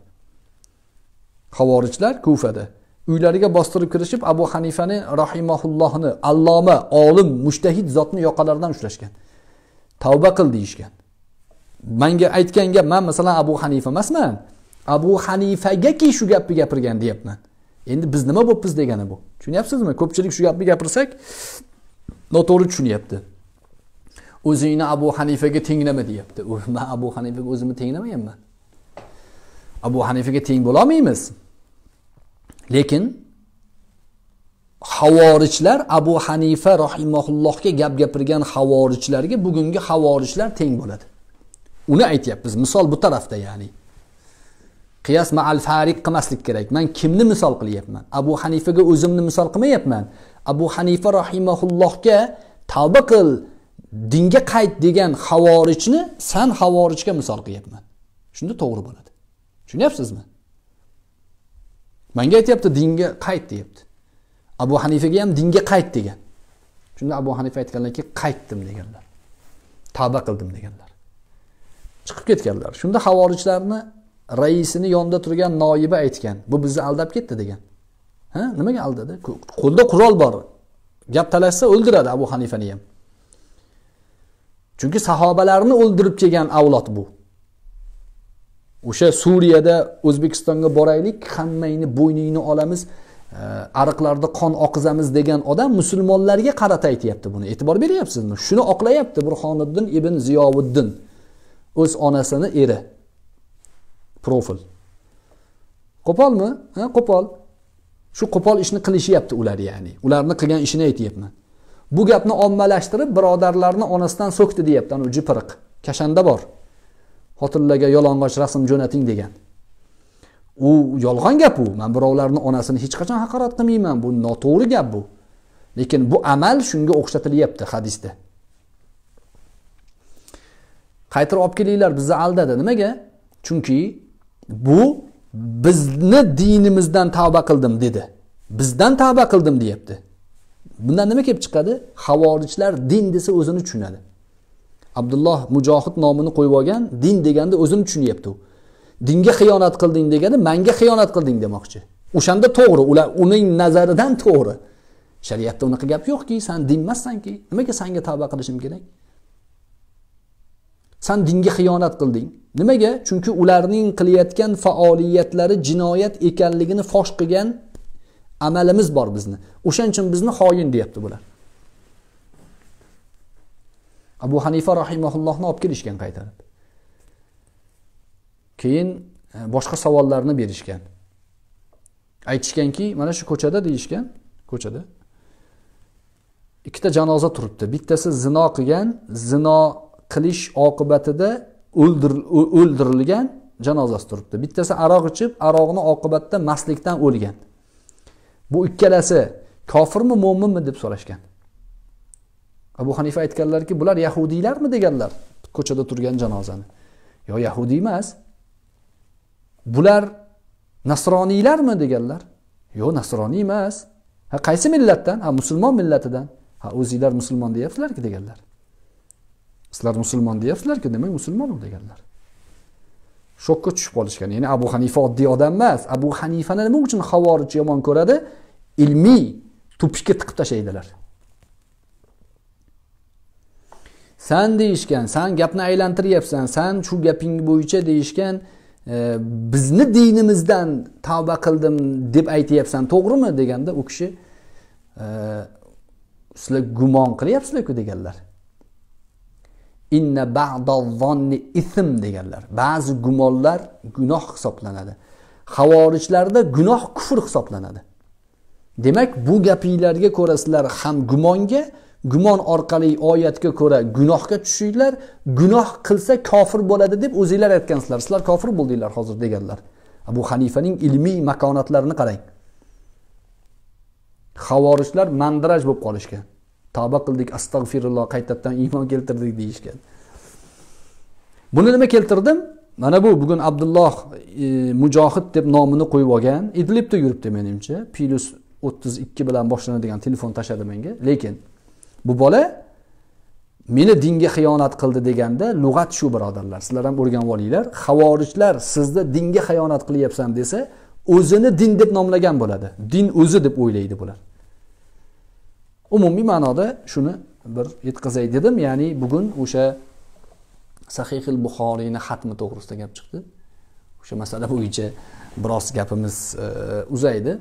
havorijlar kufada uylariga bostirib kirishib abu hanifani rohimaullohni alloma olim mushtahid zotni yoqalaridan ushlashgan tavba qil deyishgan manga aytgan gap man masalan abu hanifa emasman abu hanifagaki shu gapni gapirgan deyapman endi biz nima bo'libmiz degani bu tushunyapsizmi ko'pchilik shu gapni gapirsak noto'g'ri tushunyapti o'zingni abu hanifaga tenglama deyapti man <laughs> abu hanifaga o'zimni tenglamaganman abu hanifaga teng bo'lolmaymiz lekin havorijlar abu hanifa rohimaullohga gap gapirgan havorijlarga bugungi havorijlar teng bo'ladi uni aytyapmiz misol bu tarafda ya'ni qiyos maal farik qilmaslik kerak man kimni misol qilyapman abu hanifaga o'zimni misol qilmayapman abu hanifa rahimaullohga tavba qil dinga qayt degan havorijni san havorijga misol qilyapman shunda to'g'ri bo'ladi tushunyapsizmi manga aytyapti dinga qayt deyapti abu hanifaga ham dinga qayt degan shunda abu hanifa aytganlarki qaytdim deganlar tavba qildim deganlar chiqib ketganlar shunda havorijlarni raisini yonida turgan noiba aytgan bu bizni aldab ketdi degan ha nimaga aldadi qo'lida qurol bor gap talashsa o'ldiradi abu hanifani ham chunki sahobalarni o'ldirib kelgan avlod bu o'sha suriyada o'zbekistonga boraylik hammangni bo'yningni olamiz e, ariqlarda qon oqizamiz degan odam musulmonlarga qarata aytyapti buni e'tibor beryapsizmi shuni oqlayapti burxoniddin ibn ziyoviddin o'z onasini eri profil qo'polmi ha qo'pol shu qo'pol ishni qilishyapti ular ya'ni ularni qilgan ishini aytyapman bu gapni ommalashtirib birodarlarni onasidan so'kdi deyapti anavi jipiriq kashanda bor xotinlarga yalang'och rasm jo'nating degan u yolg'on gap u man birovlarni onasini hech qachon haqorat qilmayman bu noto'g'ri gap bu lekin bu amal shunga o'xshatilyapti hadisda qaytirib olib kelinglar bizni aldadi nimaga chunki bu bizni dinimizdan tavba qildim dedi bizdan tavba qildim deyapti bundan nima kelib chiqadi havorijlar din desa o'zini tushunadi abdulloh mujohid nomini qo'yib olgan din deganda o'zini tushunyapti u dinga xiyonat qilding degani manga xiyonat qilding demoqchi o'shanda to'g'ri ular uning nazaridan to'g'ri shariatda unaqa gap yo'qki san dinmassanki nimaga sanga tavba qilishim kerak san dinga xiyonat qilding nimaga chunki ularning qilayotgan faoliyatlari jinoyat ekanligini fosh qilgan amalimiz bor bizni o'shaning uchun bizni xoin deyapti bular abu hanifa rahimaullohni olib kelishgan qaytarib keyin e, boshqa savollarni berishgan aytishganki mana shu ko'chada deyishgan ko'chada ikkita janoza turibdi bittasi zino qilgan zino qilish oqibatida o'ldirilgan janozasi turibdi bittasi aroq ichib aroqni oqibatda mastlikdan o'lgan bu ikkalasi kofirmi mo'minmi deb so'rashgan abu hanifa aytganlarki bular yahudiylarmi deganlar ko'chada turgan janozani yo yahudiy emas bular nasroniylarmi deganlar yo nasroniy emas ha qaysi millatdan ha musulmon millatidan ha o'zinglar musulmon deyapsizlarki deganlar sizlar musulmon deyapsizlarku demak musulmon u deganlar shokka tushib qolishgan ya'ni abu hanifa oddiy odam emas abu hanifani nima uchun havorij yomon ko'radi ilmiy tupikka tiqib tashlaydilar san deyishgan san gapni aylantiryapsan san shu gaping bo'yicha deyishgan e, bizni dinimizdan tavba qildim deb aytyapsan to'g'rimi deganda u kishi e, sizlar gumon qilyapsizlarku deganlar inna ba'dalzonni ism deganlar ba'zi gumonlar gunoh hisoblanadi havorijlarda gunoh kufr hisoblanadi demak bu gapinglarga ko'ra sizlar ham gumonga gumon orqali oyatga ko'ra gunohga tushinglar gunoh qilsa kofir bo'ladi deb o'zinglar aytgansizlar sizlar kofir bo'ldinglar hozir deganlar abu hanifaning ilmiy makonatlarini qarang havorijlar mandraj bo'lib qolishgan tavba qildik astag'firulloh qaytadan iymon keltirdik deyishgan buni nima keltirdim mana bu bugun abdulloh e, mujohid deb nomini qo'yib olgan idlibda yuribdi menimcha plyus o'ttiz ikki bilan boshlanadigan telefon tashladi menga lekin bu bola meni dinga xiyonat qildi deganda lug'at shu birodarlar sizlar ham o'rganib olinglar havorijlar sizni dinga xiyonat qilyapsan desa o'zini din deb nomlagan bo'ladi din o'zi deb o'ylaydi bular umumiy ma'noda shuni bir yetkazay dedim ya'ni bugun o'sha sahihil buxoriyni xatmi to'g'risida gap chiqdi o'sha masala bo'yicha biroz gapimiz e, uzaydi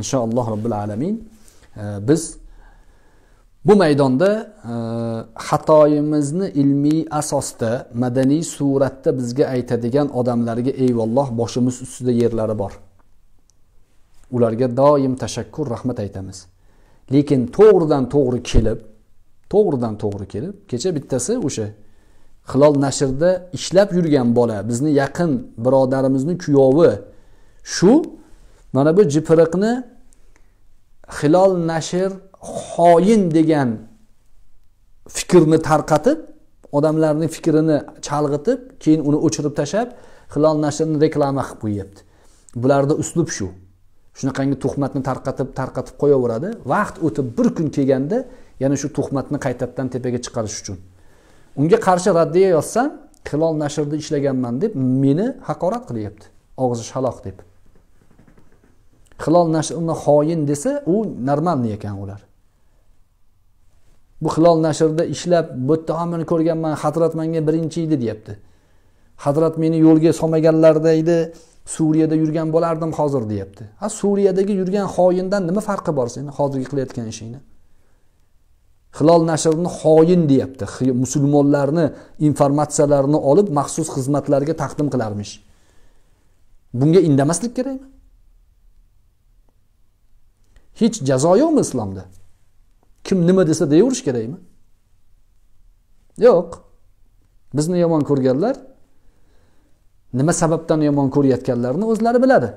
inshaalloh robbil alamin e, biz bu maydonda e, xatoyimizni ilmiy asosda madaniy suratda bizga aytadigan odamlarga eyvalloh boshimiz ustida yerlari bor ularga doim tashakkur rahmat aytamiz lekin to'g'ridan to'g'ri kelib to'g'ridan to'g'ri kelib kecha bittasi o'sha hilol nashrda ishlab yurgan bola bizni yaqin birodarimizni kuyovi shu mana bu jipiriqni hilol nashr xoin degan fikrni tarqatib odamlarning fikrini chalg'itib keyin uni o'chirib tashlab hilol nashrni reklama qilib qo'yyapti bularni uslub shu shunaqangi tuhmatni tarqatib tarqatib qo'yaveradi vaqt o'tib bir kun kelganda yana shu tuhmatni qaytadan tepaga chiqarish uchun unga qarshi raddiya yozsam hilol nashrda ishlaganman deb meni haqorat qilyapti og'zi shaloq deb hilol nashr uni xoin desa u normalniy ekan ular bu hilol nashrda ishlab bu yerda hammani ko'rganman hazrat manga birinchi edi deyapti hazrat meni yo'lga solmaganlarida edi suriyada yurgan bo'lardim hozir deyapti a suriyadagi yurgan xoyindan nima farqi bor seni hozirgi qilayotgan ishingni hilol nashrni xoyin deyapti musulmonlarni informatsiyalarini olib maxsus xizmatlarga taqdim qilarmish bunga indamaslik kerakmi hech jazo yo'qmi islomda kim nima desa deyaverish kerakmi yo'q bizni yomon ko'rganlar nima sababdan yomon ko'rayotganlarini o'zlari biladi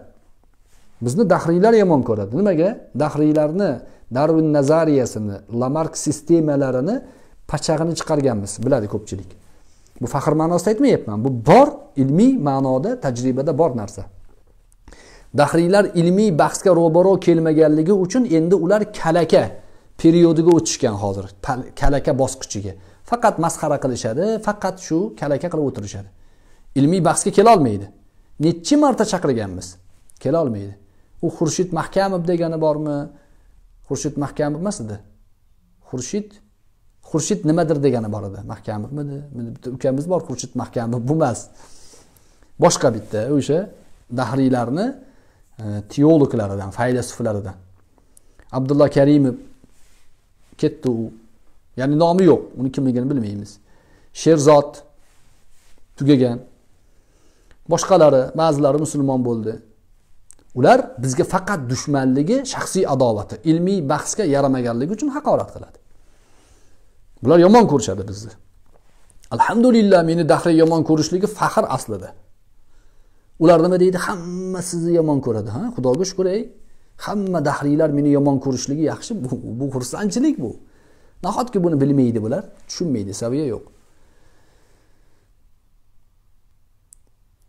bizni dahriylar yomon ko'radi nimaga dahriylarni darvin nazariyasini lamark sistemalarini pachag'ini chiqarganmiz biladi ko'pchilik bu faxr ma'nosida aytmayapman bu bor ilmiy ma'noda tajribada bor narsa dahriylar ilmiy bahsga ro'baro kelmaganligi uchun endi ular kalaka periodiga o'tishgan hozir kalaka bosqichiga faqat masxara qilishadi faqat shu kalaka qilib o'tirishadi ilmiy bahsga kelolmaydi nechi marta chaqirganmiz kelolmaydi u xurshid mahkamov degani bormi xurshid mahkamov emas edi xurshid xurshid nimadir degani bor edi mahkamovmidi bitta ukamiz bor xurshid mahkamov bu emas boshqa bitta o'sha dahriylarni e, teologlaridan faylasuflaridan abdulla karimov ketdi u ya'ni nomi yo'q uni kimligini bilmaymiz sherzod tugagan boshqalari ba'zilari musulmon bo'ldi ular bizga faqat dushmanligi shaxsiy adovati ilmiy bahsga yaramaganligi uchun haqorat qiladi bular yomon ko'rishadi bizni alhamdulillah meni dahriy yomon ko'rishligi faxr aslida ular nima deydi hamma sizni yomon ko'radi ha xudoga shukur ey hamma dahriylar meni yomon ko'rishligi yaxshi bu xursandchilik bu nahotki buni bilmaydi bular tushunmaydi saviya yo'q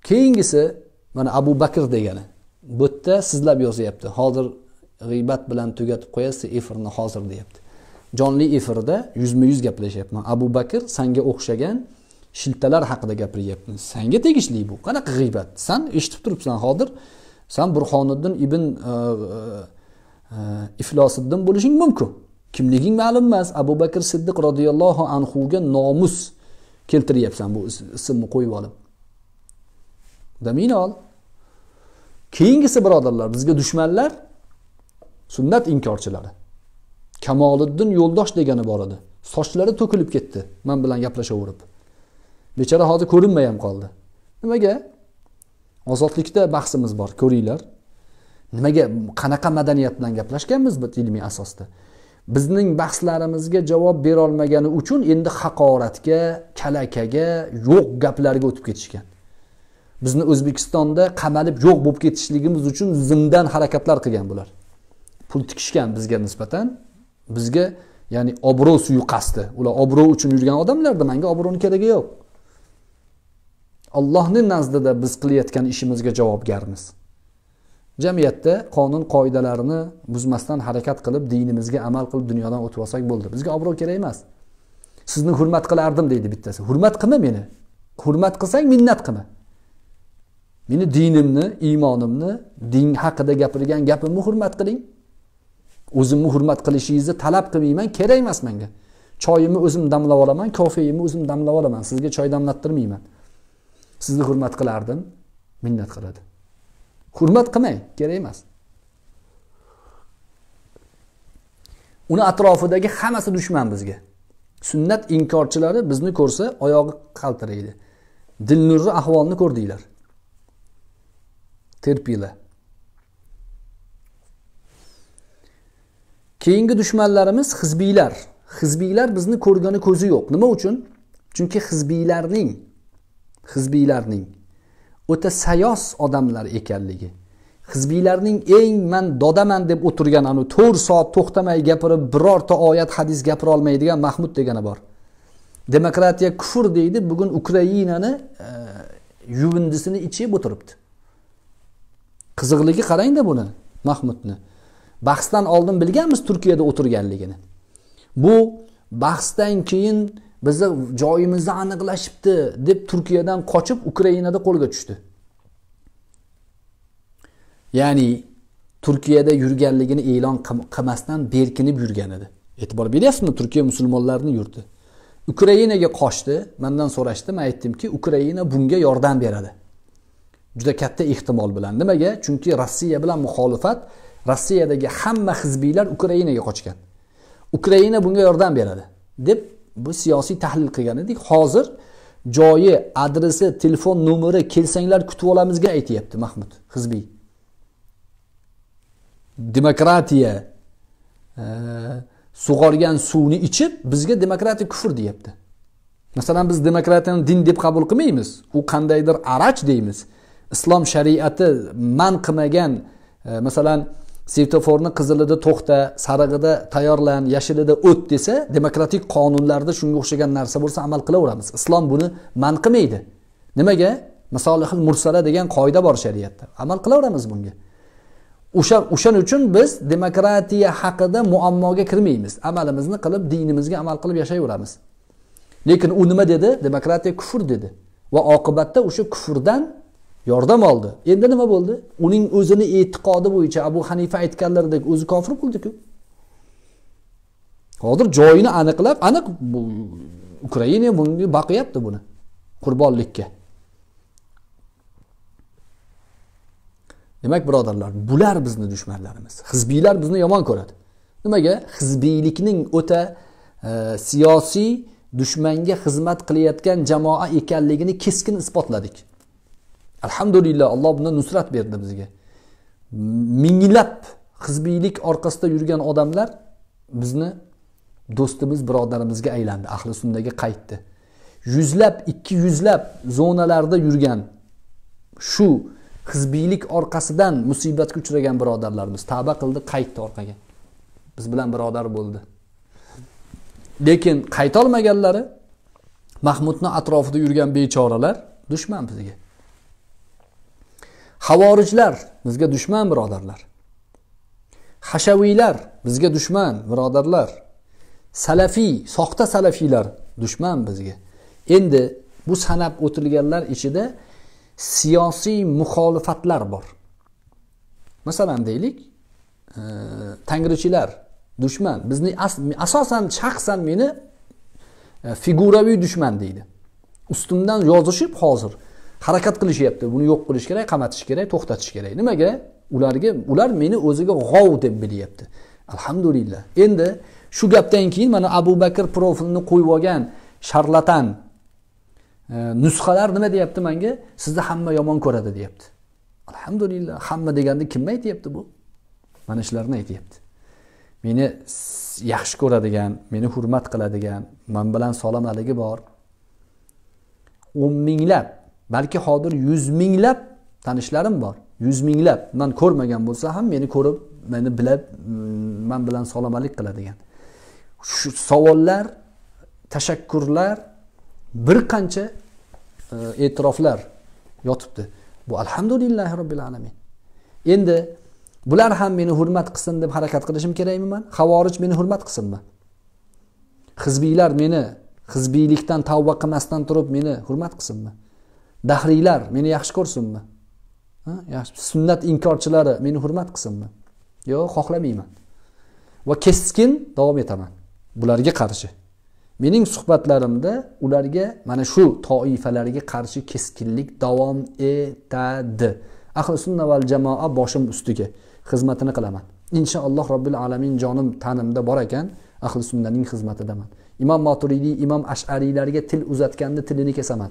keyingisi mana abu bakr degani bu yerda sizlab yozyapti hozir g'iybat bilan tugatib qo'yasiz efirni hozir deyapti jonli efirda yuzma yuz gaplashyapman abu bakr sanga o'xshagan shiltalar haqida gapiryapti sanga tegishli bu qanaqa g'iybat san eshitib turibsan hozir san burxoniddin ibn e, e, e, iflosiddin bo'lishing mumkin kimliging ma'lum emas abu bakr siddiq roziyallohu anhuga nomus keltiryapsan bu ismni qo'yib olib damin ol keyingisi birodarlar bizga dushmanlar sunnat inkorchilari kamoliddin yo'ldosh degani bor edi sochlari to'kilib ketdi man bilan gaplashaverib bechora hozir ko'rinmay ham qoldi nimaga ozodlikda bahsimiz bor ko'ringlar nimaga qanaqa madaniyat bilan gaplashganmiz biz ilmiy asosda bizning bahslarimizga javob berolmagani uchun endi haqoratga kalakaga yo'q gaplarga o'tib ketishgan bizni o'zbekistonda qamalib yo'q bo'lib ketishligimiz uchun zimdan harakatlar qilgan bular pul tikishgan bizga nisbatan bizga ya'ni obro' suiqasdi ular obro' uchun yurgan odamlarda manga obro'ni keragi yo'q allohni nazdida biz qilayotgan ishimizga javobgarmiz jamiyatda qonun qoidalarini buzmasdan harakat qilib dinimizga amal qilib dunyodan o'tib olsak bo'ldi bizga obro' kerak emas sizni hurmat qilardim deydi bittasi hurmat qilma meni hurmat qilsang minnat qilma meni dinimni iymonimni din haqida gapirgan gapimni hurmat qiling o'zimni hurmat qilishingizni talab qilmayman kerak emas menga choyimni o'zim damlab olaman kofeimni o'zim damlab olaman sizga choy damlattirmayman sizni hurmat qilardim minnat qiladi hurmat qilmang kerak emas uni atrofidagi hammasi dushman bizga sunnat inkorchilari bizni ko'rsa oyog'i qaltiraydi dilnurni ahvolini ko'rdinglar terpila keyingi dushmanlarimiz hizbiylar hizbiylar bizni ko'rgani ko'zi yo'q nima uchun chunki hizbiylarning hizbiylarning o'ta sayos odamlar ekanligi hizbiylarning eng man dodaman deb o'tirgan anavi to'rt soat to'xtamay gapirib birorta oyat hadis gapira olmaydigan mahmud degani bor demokratiya kufr deydi bugun ukrainani e, yuvindisini ichib o'tiribdi qiziqligi qarangda buni mahmudni bahsdan oldin bilganmiz turkiyada o'tirganligini bu bahsdan keyin bizni joyimizni aniqlashibdi deb turkiyadan qochib ukrainada qo'lga tushdi ya'ni turkiyada yurganligini e'lon qilmasdan berkinib yurgan edi e'tibor beryapsizmi turkiya musulmonlarni yurti ukrainaga qochdi mandan so'rashdi man aytdimki ukraina bunga yordam beradi juda katta ehtimol bilan nimaga chunki rossiya bilan muxolifat rossiyadagi hamma hizbiylar ukrainaga qochgan ukraina bunga yordam beradi deb bu siyosiy tahlil qilgan edik hozir joyi adresi telefon nomeri kelsanglar kutib olamizga aytyapti mahmud hizbiy demokratiya e, sug'organ suvni ichib bizga demokratiya kufr deyapti masalan biz demokratiyani din deb qabul qilmaymiz u qandaydir arach deymiz islom shariati man qilmagan e, masalan svetoforni qizilida to'xta sarig'ida tayyorlan yashilida o't desa demokratik qonunlarda shunga o'xshagan narsa bo'lsa amal qilaveramiz islom buni man qilmaydi nimaga misolihil mursala degan qoida bor shariatda amal qilaveramiz bunga o'sha o'shaning uchun biz demokratiya haqida muammoga kirmaymiz amalimizni qilib dinimizga amal qilib yashayveramiz lekin u nima dedi demokratiya kufr dedi va oqibatda o'sha kufrdan yordam oldi endi nima bo'ldi uning o'zini e'tiqodi bo'yicha abu hanifa aytganlaridek o'zi kofir bo'ldiku hozir joyini aniqlab aniq bu ukraina bunga boqyapti buni qurbonlikka demak birodarlar bular bizni dushmanlarimiz hizbiylar bizni yomon ko'radi nimaga hizbiylikning o'ta e, siyosiy dushmanga xizmat qilayotgan jamoa ekanligini keskin isbotladik alhamdulillah alloh bundan nusrat berdi bizga minglab hizbiylik orqasida yurgan odamlar bizni do'stimiz birodarimizga aylandi ahli sunnaga qaytdi yuzlab ikki yuzlab zonalarda yurgan shu hizbiylik orqasidan musibatga uchragan birodarlarimiz tavba qildi qaytdi orqaga biz bilan birodar bo'ldi lekin qaytolmaganlari mahmudni atrofida yurgan bechoralar dushman bizga havorijlar bizga dushman birodarlar hashaviylar bizga dushman birodarlar salafiy soxta salafiylar dushman bizga endi bu sanab o'tilganlar ichida siyosiy muxolifatlar bor masalan deylik e, tangrichilar dushman bizni as asosan shaxsan meni e, figuraviy dushman deydi ustimdan yozishib hozir harakat qilishyapti buni yo'q qilish kerak qamatish kerak to'xtatish kerak nimaga ularga ular meni o'ziga g'ov deb bilyapti alhamdulillah endi shu gapdan keyin mana abu bakr profilini qo'yib olgan sharlatan e, nusxalar nima deyapti manga sizni hamma yomon ko'radi deyapti alhamdulillah hamma deganda kimni aytyapti bu mana shularni aytyapti meni yaxshi ko'radigan meni hurmat qiladigan man bilan solomaligi bor o'n minglab balki hozir yuz minglab tanishlarim bor yuz minglab man ko'rmagan bo'lsa ham meni ko'rib meni bilib mm, man bilan salomalik qiladigan shu savollar tashakkurlar bir qancha e, e'tiroflar yotibdi bu alhamdulillahi robbil alamin endi bular ham meni hurmat qilsin deb harakat qilishim kerakmi man havorij meni hurmat qilsinmi hizbiylar meni hizbiylikdan tavba qilmasdan turib meni hurmat qilsinmi dahriylar meni yaxshi ko'rsinmi yaxshi sunnat inkorchilari meni hurmat qilsinmi yo'q xohlamayman va keskin davom etaman bularga qarshi mening suhbatlarimda ularga mana shu toifalarga qarshi keskinlik davom etadi ahli sunna val jamoa boshim ustiga xizmatini qilaman inshaalloh robbil alamin jonim tanimda bor ekan ahli sunnaning xizmatidaman imom maturidiy imom ashariylarga til uzatganda tilini kesaman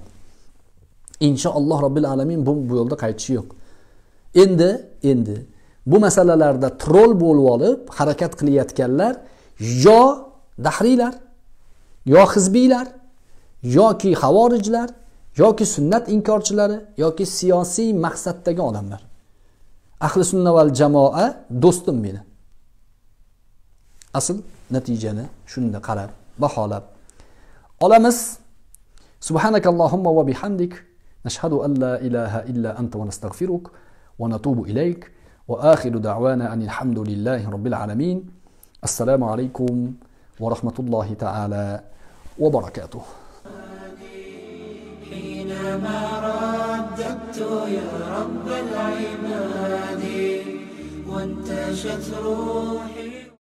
inshaalloh robbil alamin bu bu yo'lda qaytishi yo'q endi endi bu masalalarda troll bo'lib olib harakat qilayotganlar yo dahriylar yo hizbiylar yoki havorijlar yoki sunnat inkorchilari yoki siyosiy maqsaddagi odamlar ahli sunna val jamoa do'stim meni asl natijani shunda qarab baholab olamiz subhanakallohumma va bihamdik نشهد أن لا إله إلا أنت ونستغفرك ونتوب إليك وآخر دعوانا أن الحمد لله رب العالمين السلام عليكم ورحمة الله تعالى وبركاته حينما رددت يا رب العباد وانتشت روحي